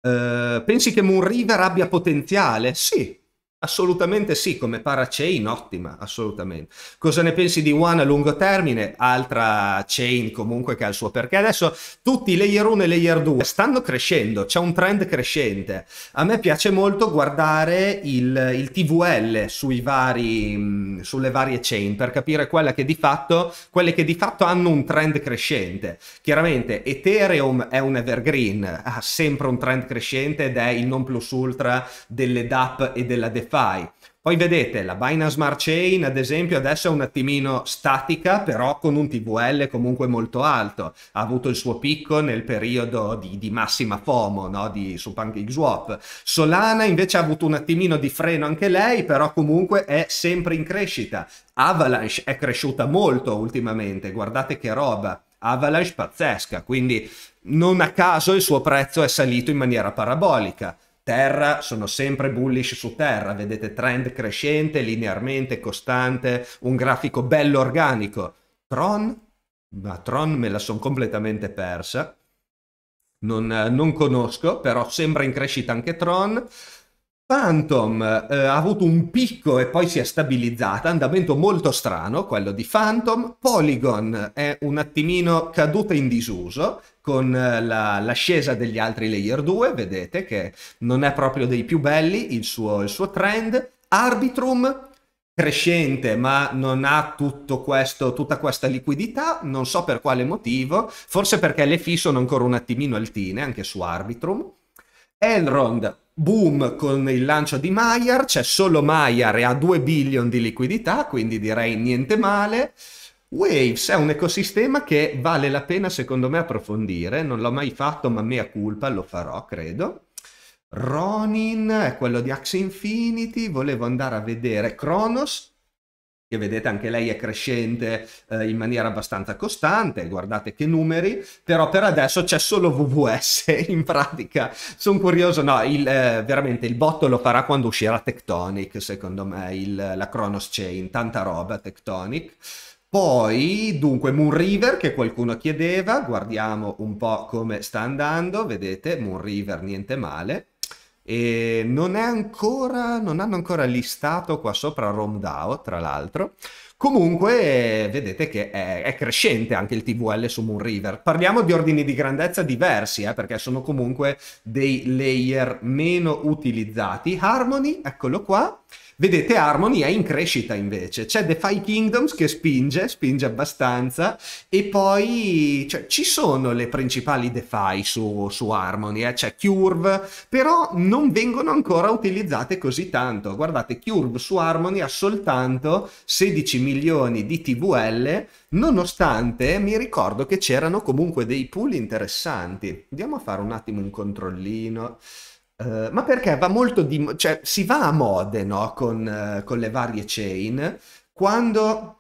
Eh, pensi che Moon River abbia potenziale? Sì, Assolutamente sì, come parachain ottima, assolutamente. Cosa ne pensi di One a lungo termine? Altra chain comunque che ha il suo perché. Adesso tutti i layer 1 e layer 2 stanno crescendo, c'è un trend crescente. A me piace molto guardare il, il TVL vari, mm, sulle varie chain per capire che fatto, quelle che di fatto hanno un trend crescente. Chiaramente Ethereum è un evergreen, ha sempre un trend crescente ed è il non plus ultra delle DAP e della DeFi DeFi. Poi vedete la Binance Smart Chain, ad esempio, adesso è un attimino statica, però con un TVL comunque molto alto. Ha avuto il suo picco nel periodo di, di massima FOMO, no? di, su PancakeSwap. Solana invece ha avuto un attimino di freno anche lei, però comunque è sempre in crescita. Avalanche è cresciuta molto ultimamente, guardate che roba. Avalanche pazzesca, quindi non a caso il suo prezzo è salito in maniera parabolica. Terra sono sempre bullish su Terra, vedete trend crescente, linearmente, costante, un grafico bello organico. Tron, ma Tron me la sono completamente persa, non, eh, non conosco, però sembra in crescita anche Tron. Phantom eh, ha avuto un picco e poi si è stabilizzata, andamento molto strano quello di Phantom, Polygon è un attimino caduta in disuso con eh, la, l'ascesa degli altri layer 2, vedete che non è proprio dei più belli il suo, il suo trend, Arbitrum crescente ma non ha tutto questo, tutta questa liquidità, non so per quale motivo, forse perché le FI sono ancora un attimino altine anche su Arbitrum. Enron, boom con il lancio di Maier, c'è solo Maier e ha 2 billion di liquidità, quindi direi niente male. Waves è un ecosistema che vale la pena secondo me approfondire, non l'ho mai fatto ma mea culpa, lo farò credo. Ronin è quello di Axie Infinity, volevo andare a vedere Kronos, che vedete anche lei è crescente eh, in maniera abbastanza costante, guardate che numeri, però per adesso c'è solo WWS in pratica. Sono curioso, no, il, eh, veramente il botto lo farà quando uscirà Tectonic, secondo me, il, la Kronos Chain, tanta roba Tectonic. Poi, dunque, Moonriver che qualcuno chiedeva, guardiamo un po' come sta andando, vedete, Moonriver niente male e non, è ancora, non, hanno ancora listato qua sopra RomDAO, tra l'altro. Comunque vedete che è, è, crescente anche il TVL su Moonriver. Parliamo di ordini di grandezza diversi, eh, perché sono comunque dei layer meno utilizzati. Harmony, eccolo qua, Vedete, Harmony è in crescita invece. C'è Defy Kingdoms che spinge, spinge abbastanza, e poi cioè, ci sono le principali Defy su, su Harmony, eh? c'è Curve, però non vengono ancora utilizzate così tanto. Guardate, Curve su Harmony ha soltanto 16 milioni di TVL, nonostante mi ricordo che c'erano comunque dei pool interessanti. Andiamo a fare un attimo un controllino. Eh, ma perché va molto di... cioè si va a mode, no? Con, uh, con le varie chain, quando...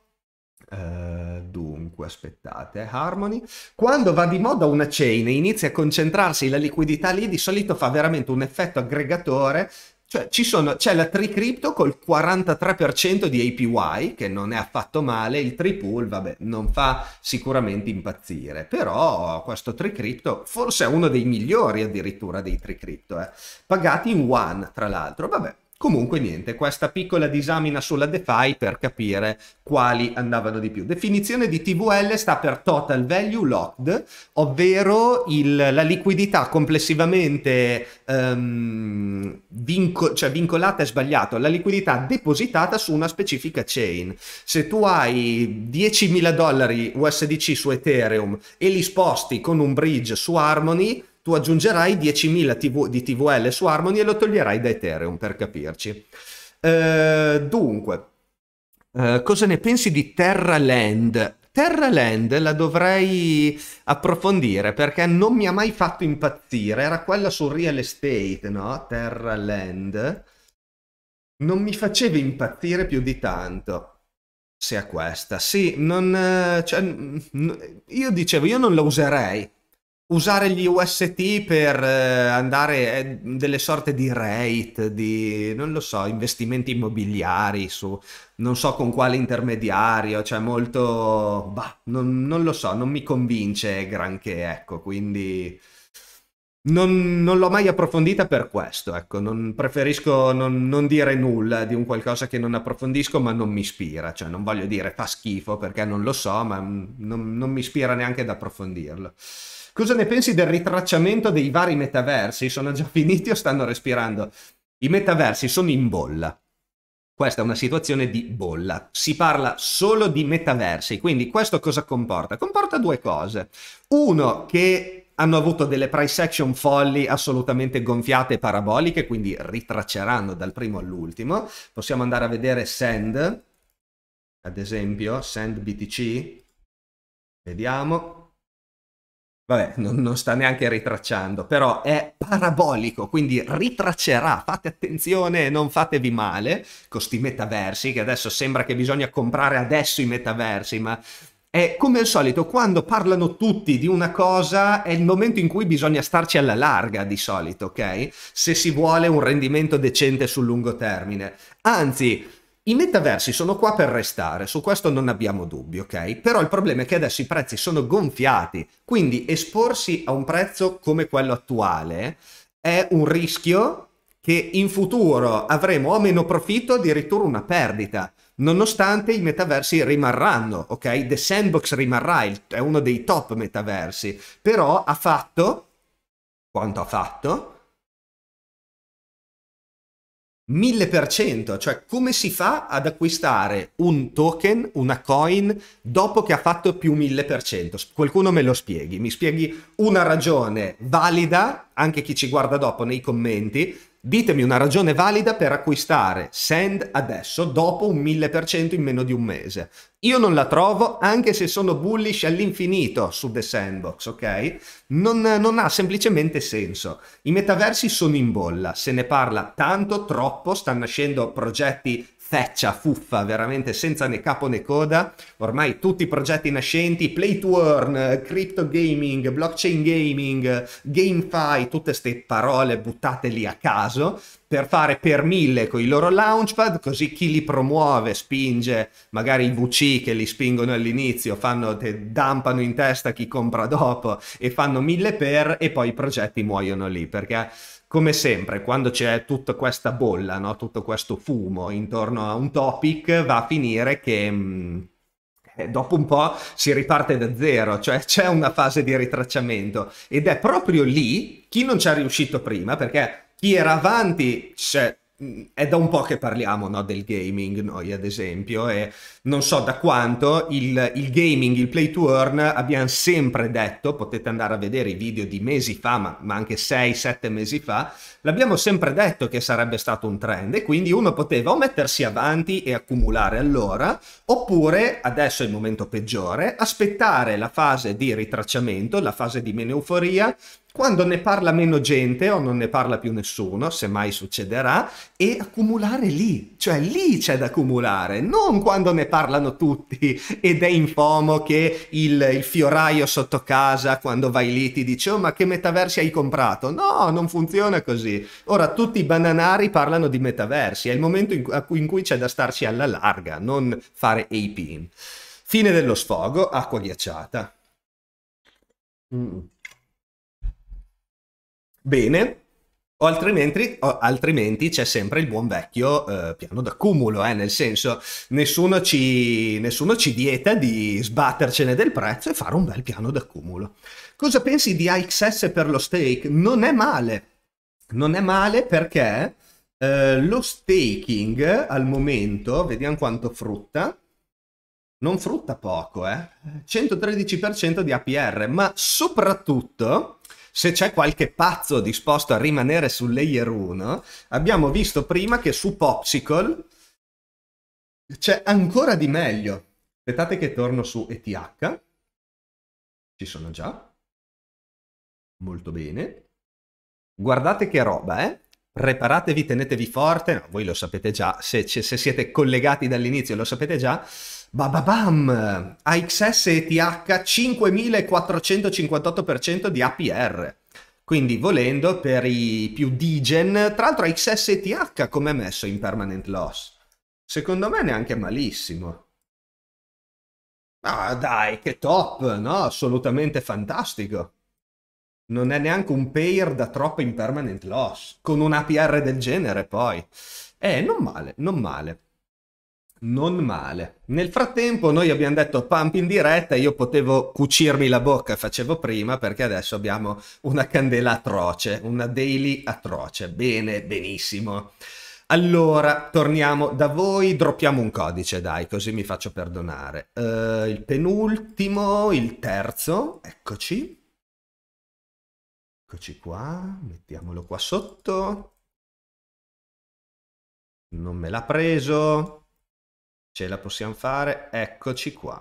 Uh, dunque, aspettate, Harmony. Quando va di moda una chain e inizia a concentrarsi la liquidità lì, di solito fa veramente un effetto aggregatore cioè, sono, c'è la Tricrypto col 43% di APY, che non è affatto male, il Tripool, vabbè, non fa sicuramente impazzire, però questo Tricrypto forse è uno dei migliori addirittura dei Tricrypto, eh? pagati in one, tra l'altro, vabbè, Comunque niente, questa piccola disamina sulla DeFi per capire quali andavano di più. Definizione di TVL sta per Total Value Locked, ovvero il, la liquidità complessivamente um, vinco, cioè vincolata è sbagliato, la liquidità depositata su una specifica chain. Se tu hai 10.000 dollari USDC su Ethereum e li sposti con un bridge su Harmony, tu aggiungerai 10.000 TV, di TVL su Harmony e lo toglierai da Ethereum, per capirci. Eh, dunque, eh, cosa ne pensi di Terra Land? Terra Land la dovrei approfondire perché non mi ha mai fatto impazzire, era quella sul real estate, no? Terra Land. Non mi faceva impazzire più di tanto se è questa. Sì, non, eh, cioè, io dicevo, io non la userei usare gli UST per eh, andare eh, delle sorte di rate, di non lo so, investimenti immobiliari su non so con quale intermediario, cioè molto bah, non, non lo so, non mi convince granché, ecco, quindi non, non l'ho mai approfondita per questo, ecco, non, preferisco non, non dire nulla di un qualcosa che non approfondisco ma non mi ispira, cioè non voglio dire fa schifo perché non lo so, ma non, non mi ispira neanche ad approfondirlo. Cosa ne pensi del ritracciamento dei vari metaversi? Sono già finiti o stanno respirando? I metaversi sono in bolla. Questa è una situazione di bolla. Si parla solo di metaversi, quindi questo cosa comporta? Comporta due cose. Uno, che hanno avuto delle price action folli assolutamente gonfiate e paraboliche, quindi ritracceranno dal primo all'ultimo. Possiamo andare a vedere Sand, ad esempio, Sand BTC. Vediamo vabbè, non, non, sta neanche ritracciando, però è parabolico, quindi ritraccerà, fate attenzione, e non fatevi male con questi metaversi, che adesso sembra che bisogna comprare adesso i metaversi, ma è come al solito, quando parlano tutti di una cosa è il momento in cui bisogna starci alla larga di solito, ok? Se si vuole un rendimento decente sul lungo termine. Anzi, i metaversi sono qua per restare, su questo non abbiamo dubbi, ok? Però il problema è che adesso i prezzi sono gonfiati, quindi esporsi a un prezzo come quello attuale è un rischio che in futuro avremo o meno profitto, addirittura una perdita, nonostante i metaversi rimarranno, ok? The Sandbox rimarrà, è uno dei top metaversi, però ha fatto, quanto ha fatto, 1000%, cioè come si fa ad acquistare un token, una coin, dopo che ha fatto più 1000%? Qualcuno me lo spieghi, mi spieghi una ragione valida, anche chi ci guarda dopo nei commenti, Ditemi una ragione valida per acquistare Sand adesso, dopo un 1000% in meno di un mese. Io non la trovo, anche se sono bullish all'infinito su The Sandbox, ok? Non, non, ha semplicemente senso. I metaversi sono in bolla, se ne parla tanto, troppo, stanno nascendo progetti feccia, fuffa, veramente senza né capo né coda. Ormai tutti i progetti nascenti, play to earn, crypto gaming, blockchain gaming, GameFi, tutte queste parole buttate lì a caso per fare per mille con i loro launchpad, così chi li promuove spinge, magari i VC che li spingono all'inizio, fanno, te, dampano in testa chi compra dopo e fanno mille per e poi i progetti muoiono lì perché come sempre, quando c'è tutta questa bolla, no? tutto questo fumo intorno a un topic, va a finire che mh, mm, eh, dopo un po' si riparte da zero, cioè c'è una fase di ritracciamento ed è proprio lì chi non ci è riuscito prima, perché chi era avanti cioè, è da un po' che parliamo no, del gaming, noi ad esempio, e non so da quanto il, il, gaming, il play to earn, abbiamo sempre detto, potete andare a vedere i video di mesi fa, ma, ma anche 6-7 mesi fa, l'abbiamo sempre detto che sarebbe stato un trend e quindi uno poteva o mettersi avanti e accumulare allora, oppure, adesso è il momento peggiore, aspettare la fase di ritracciamento, la fase di meno euforia, quando ne parla meno gente o non ne parla più nessuno, se mai succederà, e accumulare lì, cioè lì c'è da accumulare, non quando ne parlano tutti ed è in infomo che il, il fioraio sotto casa quando vai lì ti dice oh ma che metaversi hai comprato? No, non funziona così. Ora tutti i bananari parlano di metaversi, è il momento in, cui, in cui c'è da starci alla larga, non fare AP. Fine dello sfogo, acqua ghiacciata. Mm bene, o altrimenti, o altrimenti, c'è sempre il buon vecchio eh, piano d'accumulo, eh, nel senso nessuno ci, nessuno ci vieta di sbattercene del prezzo e fare un bel piano d'accumulo. Cosa pensi di AXS per lo stake? Non è male, non è male perché eh, lo staking al momento, vediamo quanto frutta, non frutta poco, eh? 113% di APR, ma soprattutto se c'è qualche pazzo disposto a rimanere sul Layer 1, abbiamo visto prima che su Popsicle c'è ancora di meglio. Aspettate che torno su ETH. Ci sono già. Molto bene. Guardate che roba, eh? Preparatevi, tenetevi forte. No, voi lo sapete già, se, se siete collegati dall'inizio lo sapete già Bababam! AXS e TH 5458% di APR. Quindi volendo per i più digen, tra l'altro AXS e TH come è messo in permanent loss? Secondo me neanche malissimo. Ah dai, che top, no? Assolutamente fantastico. Non è neanche un pair da troppo in permanent loss, con un APR del genere poi. Eh, non male, non male. Non male. Nel frattempo noi abbiamo detto pump in diretta io potevo cucirmi la bocca, facevo prima, perché adesso abbiamo una candela atroce, una daily atroce. Bene, benissimo. Allora, torniamo da voi, droppiamo un codice, dai, così mi faccio perdonare. Uh, il penultimo, il terzo, eccoci. Eccoci qua, mettiamolo qua sotto. Non me l'ha preso ce la possiamo fare, eccoci qua.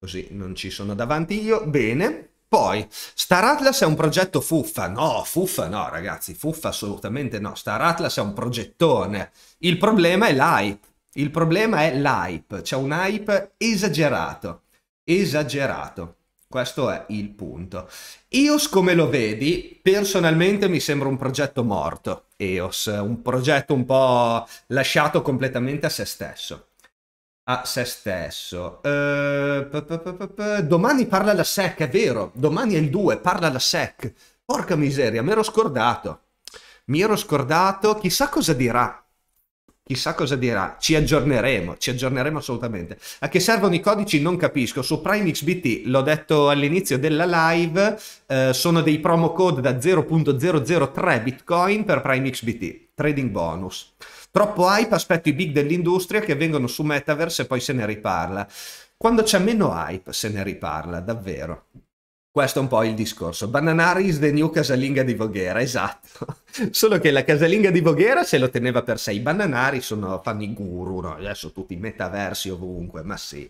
Così non ci sono davanti io, bene. Poi, Star Atlas è un progetto fuffa? No, fuffa no ragazzi, fuffa assolutamente no. Star Atlas è un progettone. Il problema è l'hype. Il problema è l'hype. C'è un hype esagerato. Esagerato. Questo è il punto. Ios, come lo vedi, personalmente mi sembra un progetto morto. EOS, un progetto un po' lasciato completamente a se stesso. A se stesso. Eh, domani parla la SEC, è vero, domani è il 2, parla la SEC. Porca miseria, mi ero scordato. Mi ero scordato, chissà cosa dirà Chissà cosa dirà, ci aggiorneremo, ci aggiorneremo assolutamente. A che servono i codici non capisco, su Prime XBT, l'ho detto all'inizio della live, eh, sono dei promo code da 0.003 Bitcoin per Prime XBT, trading bonus. Troppo hype, aspetto i big dell'industria che vengono su Metaverse e poi se ne riparla. Quando c'è meno hype se ne riparla, davvero. Questo è un po' il discorso. Bananari is the new casalinga di Voghera, esatto. Solo che la casalinga di Voghera se lo teneva per sé. I bananari sono, fanno i guru, no? adesso tutti metaversi ovunque, ma sì.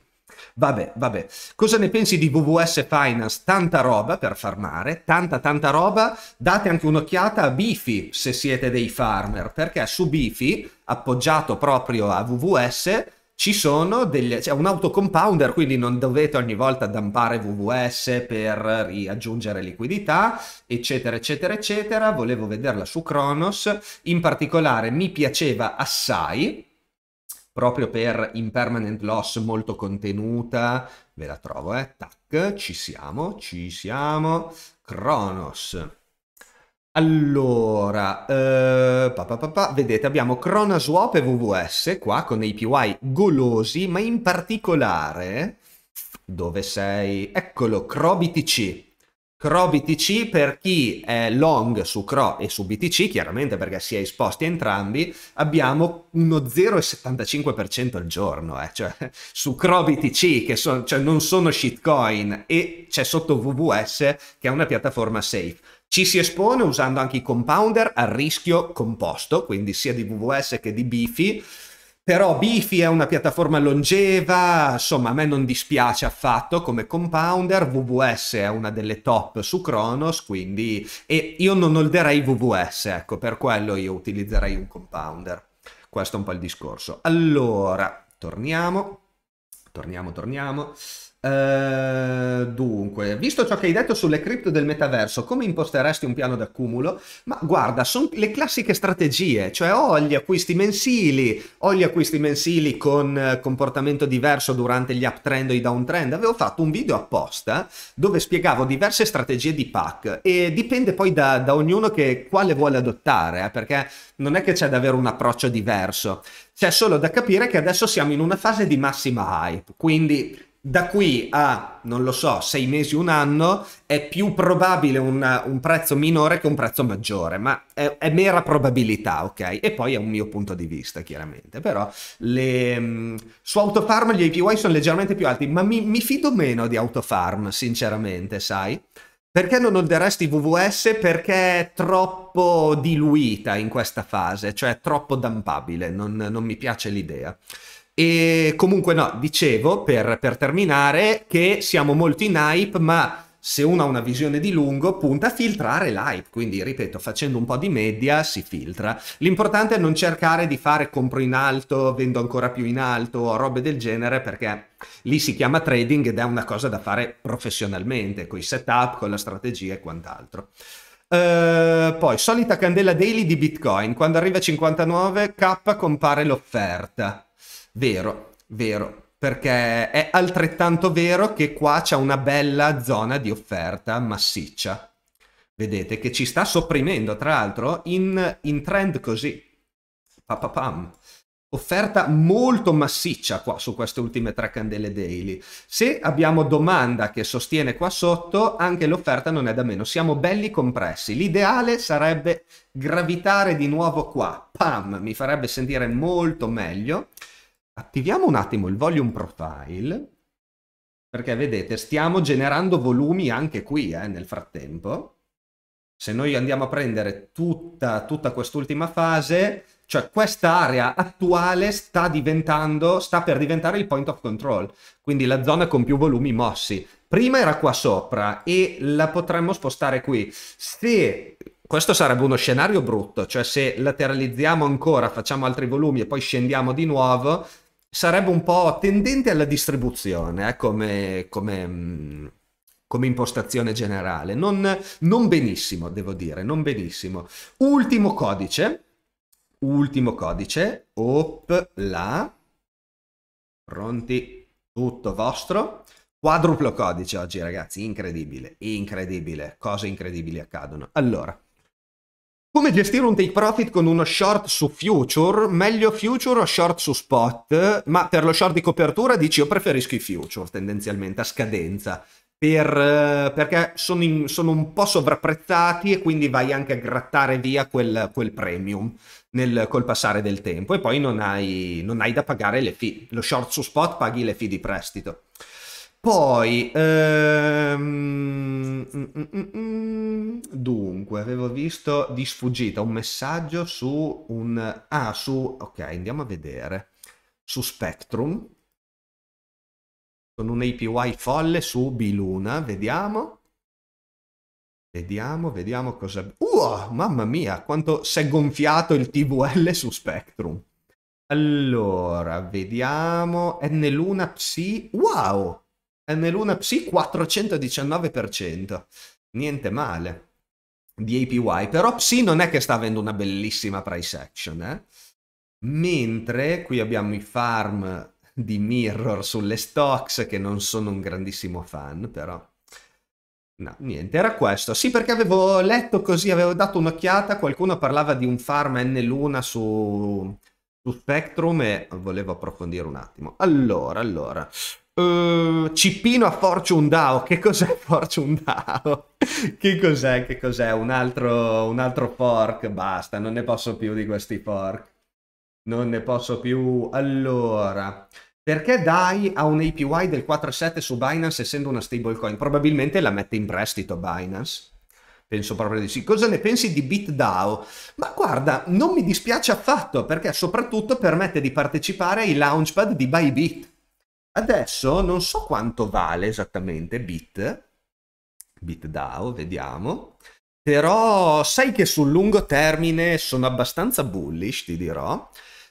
Vabbè, vabbè. Cosa ne pensi di WWS Finance? Tanta roba per farmare, tanta tanta roba. Date anche un'occhiata a Bifi se siete dei farmer, perché su Bifi, appoggiato proprio a VVS, ci sono delle, cioè un autocompounder, quindi non dovete ogni volta dampare VVS per riaggiungere liquidità, eccetera, eccetera, eccetera. Volevo vederla su Kronos, in particolare mi piaceva assai, proprio per impermanent loss molto contenuta, ve la trovo, eh, tac, ci siamo, ci siamo, Kronos. Allora, eh, pa, pa, pa, vedete abbiamo Cronaswap e WWS qua con API golosi, ma in particolare, dove sei? Eccolo, CroBTC. CroBTC per chi è long su Cro e su BTC, chiaramente perché si è esposti a entrambi, abbiamo uno 0,75% al giorno, eh? cioè su CroBTC che so, cioè, non sono shitcoin e c'è sotto WWS che è una piattaforma safe ci si espone usando anche i compounder a rischio composto, quindi sia di WWS che di Bifi, però Bifi è una piattaforma longeva, insomma a me non dispiace affatto come compounder, WWS è una delle top su Kronos, quindi e io non holderei WWS, ecco, per quello io utilizzerei un compounder. Questo è un po' il discorso. Allora, torniamo, torniamo, torniamo. Eh, dunque, visto ciò che hai detto sulle cripto del metaverso, come imposteresti un piano d'accumulo? Ma guarda, sono le classiche strategie, cioè ho gli acquisti mensili, ho gli acquisti mensili con eh, comportamento diverso durante gli uptrend o i downtrend. Avevo fatto un video apposta eh, dove spiegavo diverse strategie di pack e dipende poi da, da ognuno che quale vuole adottare, eh, perché non è che c'è da avere un approccio diverso. C'è solo da capire che adesso siamo in una fase di massima hype, quindi da qui a, non lo so, sei mesi, un anno, è più probabile una, un prezzo minore che un prezzo maggiore, ma è, è, mera probabilità, ok? E poi è un mio punto di vista, chiaramente. Però le, mm, su Autofarm gli APY sono leggermente più alti, ma mi, mi fido meno di Autofarm, sinceramente, sai? Perché non holderesti VVS? Perché è troppo diluita in questa fase, cioè troppo dumpabile, non, non mi piace l'idea. E comunque no, dicevo per, per, terminare che siamo molto in hype, ma se uno ha una visione di lungo punta a filtrare l'hype, quindi ripeto, facendo un po' di media si filtra. L'importante è non cercare di fare compro in alto, vendo ancora più in alto o robe del genere perché lì si chiama trading ed è una cosa da fare professionalmente, con i setup, con la strategia e quant'altro. Uh, poi, solita candela daily di Bitcoin, quando arriva a 59k compare l'offerta. Vero, vero. Perché è altrettanto vero che qua c'è una bella zona di offerta massiccia. Vedete che ci sta sopprimendo, tra l'altro, in, in trend così. Papapam offerta molto massiccia qua su queste ultime tre candele daily. Se abbiamo domanda che sostiene qua sotto, anche l'offerta non è da meno, siamo belli compressi. L'ideale sarebbe gravitare di nuovo qua, pam, mi farebbe sentire molto meglio attiviamo un attimo il volume profile, perché vedete stiamo generando volumi anche qui eh, nel frattempo. Se noi andiamo a prendere tutta, tutta quest'ultima fase, cioè questa area attuale sta diventando, sta per diventare il point of control, quindi la zona con più volumi mossi. Prima era qua sopra e la potremmo spostare qui. Se questo sarebbe uno scenario brutto, cioè se lateralizziamo ancora, facciamo altri volumi e poi scendiamo di nuovo, sarebbe un po' tendente alla distribuzione, eh, come, come, mm, come, impostazione generale. Non, non, benissimo, devo dire, non benissimo. Ultimo codice, ultimo codice, op la, pronti, tutto vostro. Quadruplo codice oggi ragazzi, incredibile, incredibile, cose incredibili accadono. Allora, come gestire un take profit con uno short su future? Meglio future o short su spot? Ma per lo short di copertura dici io preferisco i future tendenzialmente a scadenza. Per, eh, perché sono, in, sono, un po' sovrapprezzati e quindi vai anche a grattare via quel, quel premium nel, col passare del tempo e poi non hai, non hai da pagare le fee. Lo short su spot paghi le fee di prestito. Poi, ehm, mm, mm, mm, dunque, avevo visto di sfuggita un messaggio su un... Ah, su... Ok, andiamo a vedere. Su Spectrum, con un API folle su Biluna, vediamo. Vediamo, vediamo cosa... Uh, mamma mia, quanto si è gonfiato il TVL su Spectrum. Allora, vediamo... N Luna Psi... Wow! N1 Psi 419%. Niente male di APY, però Psi non è che sta avendo una bellissima price action, eh? Mentre qui abbiamo i farm di Mirror sulle stocks che non sono un grandissimo fan, però No, niente, era questo. Sì, perché avevo letto così, avevo dato un'occhiata, qualcuno parlava di un farm N Luna su, su Spectrum e volevo approfondire un attimo. Allora, allora, Uh, Cippino a Fortune DAO. Che cos'è Fortune DAO? che cos'è? Che cos'è? Un altro, un altro fork? Basta, non ne posso più di questi fork. Non ne posso più. Allora, perché DAI ha un APY del 4,7 su Binance essendo una stablecoin? Probabilmente la mette in prestito Binance. Penso proprio di sì. Cosa ne pensi di BitDAO? Ma guarda, non mi dispiace affatto perché soprattutto permette di partecipare ai launchpad di Bybit Adesso non so quanto vale esattamente Bit, BitDAO, vediamo, però sai che sul lungo termine sono abbastanza bullish, ti dirò.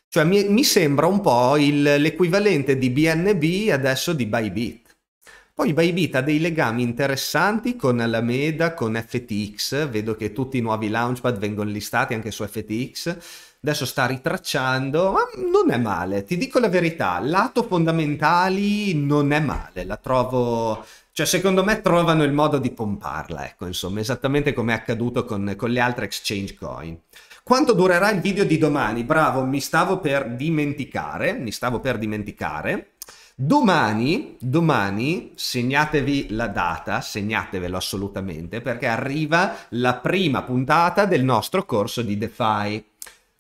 Cioè mi, mi sembra un po' il, l'equivalente di BNB adesso di Bybit. Poi Bybit ha dei legami interessanti con Alameda, con FTX, vedo che tutti i nuovi launchpad vengono listati anche su FTX adesso sta ritracciando, ma non è male, ti dico la verità, lato fondamentali non è male, la trovo, cioè secondo me trovano il modo di pomparla, ecco, insomma, esattamente come è accaduto con, con le altre exchange coin. Quanto durerà il video di domani? Bravo, mi stavo per dimenticare, mi stavo per dimenticare. Domani, domani, segnatevi la data, segnatevelo assolutamente, perché arriva la prima puntata del nostro corso di DeFi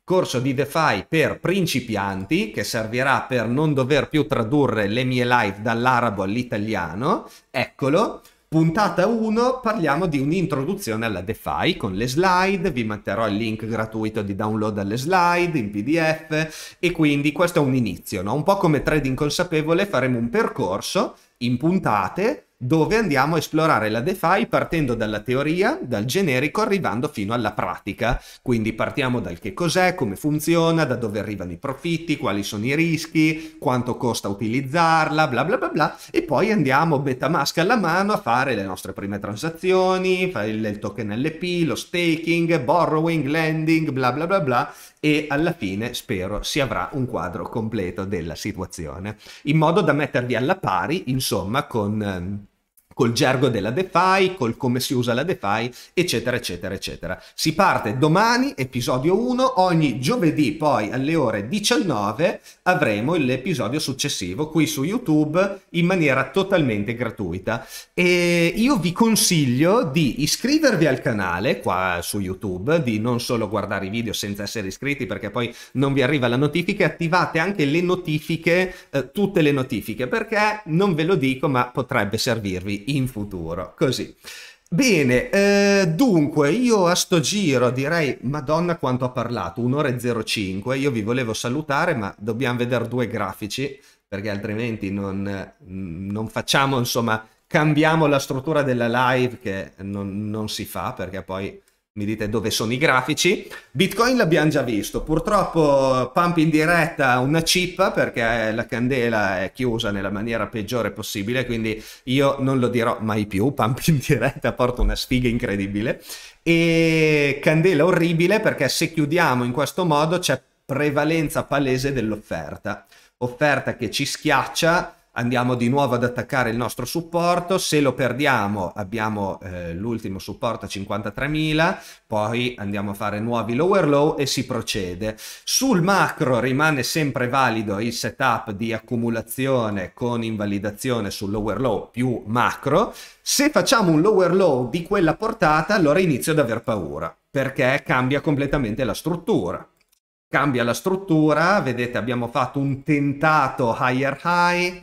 corso di DeFi per principianti che servirà per non dover più tradurre le mie live dall'arabo all'italiano. Eccolo. Puntata 1 parliamo di un'introduzione alla DeFi con le slide, vi metterò il link gratuito di download alle slide in PDF e quindi questo è un inizio, no? un po' come trading consapevole faremo un percorso in puntate dove andiamo a esplorare la DeFi partendo dalla teoria, dal generico, arrivando fino alla pratica. Quindi partiamo dal che cos'è, come funziona, da dove arrivano i profitti, quali sono i rischi, quanto costa utilizzarla, bla bla bla bla, e poi andiamo Metamask alla mano a fare le nostre prime transazioni, fare il token LP, lo staking, borrowing, lending, bla bla bla bla, e alla fine spero si avrà un quadro completo della situazione, in modo da mettervi alla pari, insomma, con ehm, col gergo della DeFi, col come si usa la DeFi, eccetera, eccetera, eccetera. Si parte domani, episodio 1, ogni giovedì poi alle ore 19 avremo l'episodio successivo qui su YouTube in maniera totalmente gratuita. E io vi consiglio di iscrivervi al canale qua su YouTube, di non solo guardare i video senza essere iscritti perché poi non vi arriva la notifica, attivate anche le notifiche, eh, tutte le notifiche, perché non ve lo dico ma potrebbe servirvi in futuro. Così. Bene, eh, dunque io a sto giro direi, madonna quanto ha parlato, un'ora e 05, io vi volevo salutare ma dobbiamo vedere due grafici perché altrimenti non, mm, non facciamo, insomma, cambiamo la struttura della live che non, non si fa perché poi mi dite dove sono i grafici. Bitcoin l'abbiamo già visto, purtroppo pump in diretta una cippa perché la candela è chiusa nella maniera peggiore possibile, quindi io non lo dirò mai più, pump in diretta porta una sfiga incredibile e candela orribile perché se chiudiamo in questo modo c'è prevalenza palese dell'offerta, offerta che ci schiaccia andiamo di nuovo ad attaccare il nostro supporto, se lo perdiamo abbiamo eh, l'ultimo supporto a 53.000, poi andiamo a fare nuovi lower low e si procede. Sul macro rimane sempre valido il setup di accumulazione con invalidazione sul lower low più macro, se facciamo un lower low di quella portata allora inizio ad aver paura perché cambia completamente la struttura cambia la struttura vedete abbiamo fatto un tentato higher high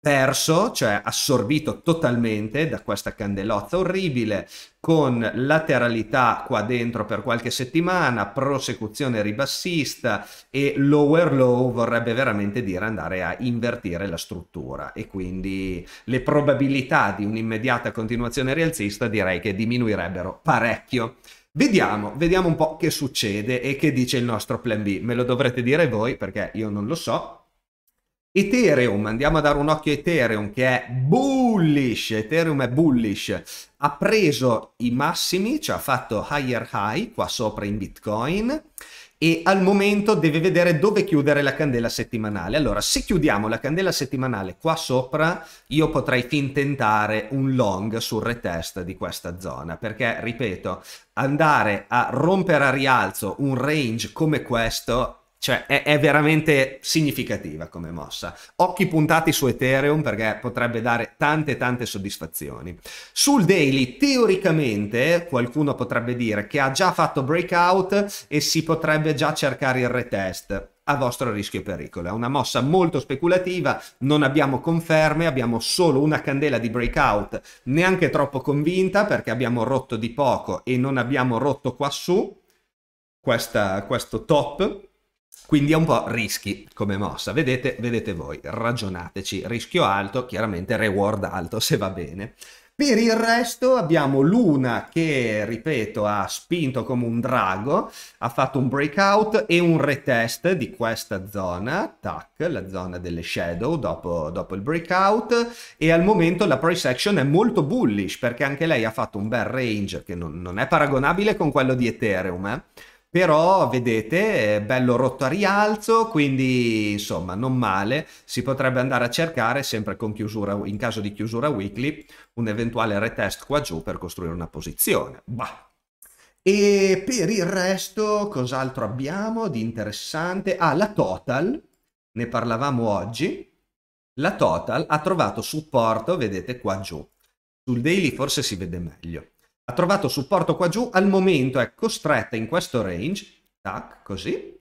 perso, cioè assorbito totalmente da questa candelozza orribile, con lateralità qua dentro per qualche settimana, prosecuzione ribassista e lower low vorrebbe veramente dire andare a invertire la struttura e quindi le probabilità di un'immediata continuazione rialzista direi che diminuirebbero parecchio. Vediamo, vediamo un po' che succede e che dice il nostro plan B. Me lo dovrete dire voi perché io non lo so, Ethereum, andiamo a dare un occhio a Ethereum che è bullish, Ethereum è bullish, ha preso i massimi, ci cioè ha fatto higher high qua sopra in Bitcoin e al momento deve vedere dove chiudere la candela settimanale. Allora, se chiudiamo la candela settimanale qua sopra, io potrei fin tentare un long sul retest di questa zona, perché, ripeto, andare a rompere a rialzo un range come questo cioè, è, è, veramente significativa come mossa. Occhi puntati su Ethereum perché potrebbe dare tante tante soddisfazioni. Sul daily, teoricamente, qualcuno potrebbe dire che ha già fatto breakout e si potrebbe già cercare il retest a vostro rischio e pericolo. È una mossa molto speculativa, non abbiamo conferme, abbiamo solo una candela di breakout neanche troppo convinta perché abbiamo rotto di poco e non abbiamo rotto quassù. questa, questo top quindi è un po' rischi come mossa, vedete, vedete voi, ragionateci, rischio alto, chiaramente reward alto se va bene. Per il resto abbiamo l'una che, ripeto, ha spinto come un drago, ha fatto un breakout e un retest di questa zona, tac, la zona delle shadow dopo, dopo il breakout e al momento la price action è molto bullish perché anche lei ha fatto un bel range che non, non è paragonabile con quello di Ethereum, eh? Però vedete, è bello rotto a rialzo, quindi insomma non male, si potrebbe andare a cercare sempre con chiusura, in caso di chiusura weekly un eventuale retest qua giù per costruire una posizione. Bah. E per il resto cos'altro abbiamo di interessante? Ah, la Total, ne parlavamo oggi, la Total ha trovato supporto, vedete qua giù. Sul daily forse si vede meglio ha trovato supporto qua giù, al momento è costretta in questo range, tac, così,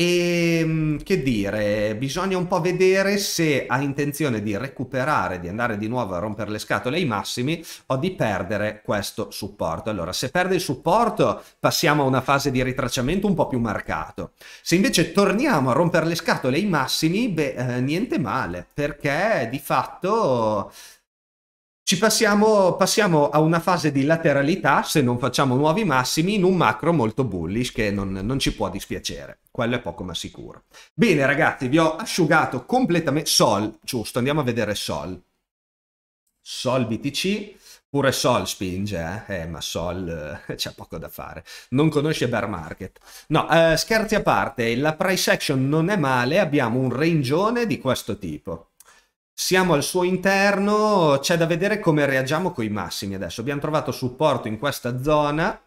e ehm, che dire, bisogna un po' vedere se ha intenzione di recuperare, di andare di nuovo a rompere le scatole ai massimi o di perdere questo supporto. Allora, se perde il supporto passiamo a una fase di ritracciamento un po' più marcato. Se invece torniamo a rompere le scatole ai massimi, beh, eh, niente male, perché di fatto ci passiamo, passiamo, a una fase di lateralità, se non facciamo nuovi massimi, in un macro molto bullish che non, non ci può dispiacere. Quello è poco ma sicuro. Bene ragazzi, vi ho asciugato completamente... Sol, giusto, andiamo a vedere Sol. Sol BTC, pure Sol spinge, eh? eh ma Sol eh, c'è poco da fare, non conosce bear market. No, eh, scherzi a parte, la price action non è male, abbiamo un rangeone di questo tipo siamo al suo interno, c'è da vedere come reagiamo con i massimi adesso. Abbiamo trovato supporto in questa zona,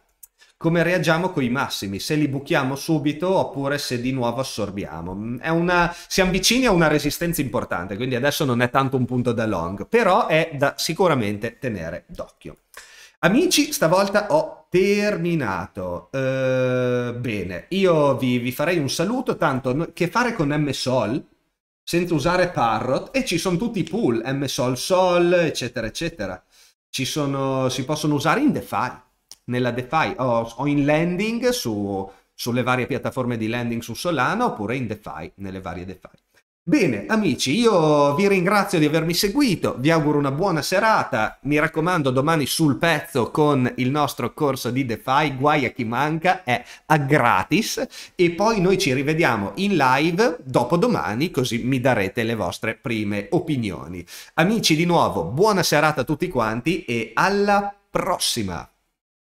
come reagiamo con i massimi, se li buchiamo subito oppure se di nuovo assorbiamo. Mm, una, siamo vicini a una resistenza importante, quindi adesso non è tanto un punto da long, però è da sicuramente tenere d'occhio. Amici, stavolta ho terminato. Eh, bene, io vi, vi farei un saluto, tanto che fare con MSOL senza usare Parrot e ci sono tutti i pool, MSOL Sol, eccetera, eccetera. Ci sono, si possono usare in DeFi, nella DeFi o, o in lending su, sulle varie piattaforme di lending su Solana oppure in DeFi, nelle varie DeFi. Bene, amici, io vi ringrazio di avermi seguito, vi auguro una buona serata. Mi raccomando, domani sul pezzo con il nostro corso di DeFi, guai a chi manca, è a gratis. E poi noi ci rivediamo in live dopodomani, così mi darete le vostre prime opinioni. Amici, di nuovo, buona serata a tutti quanti e alla prossima!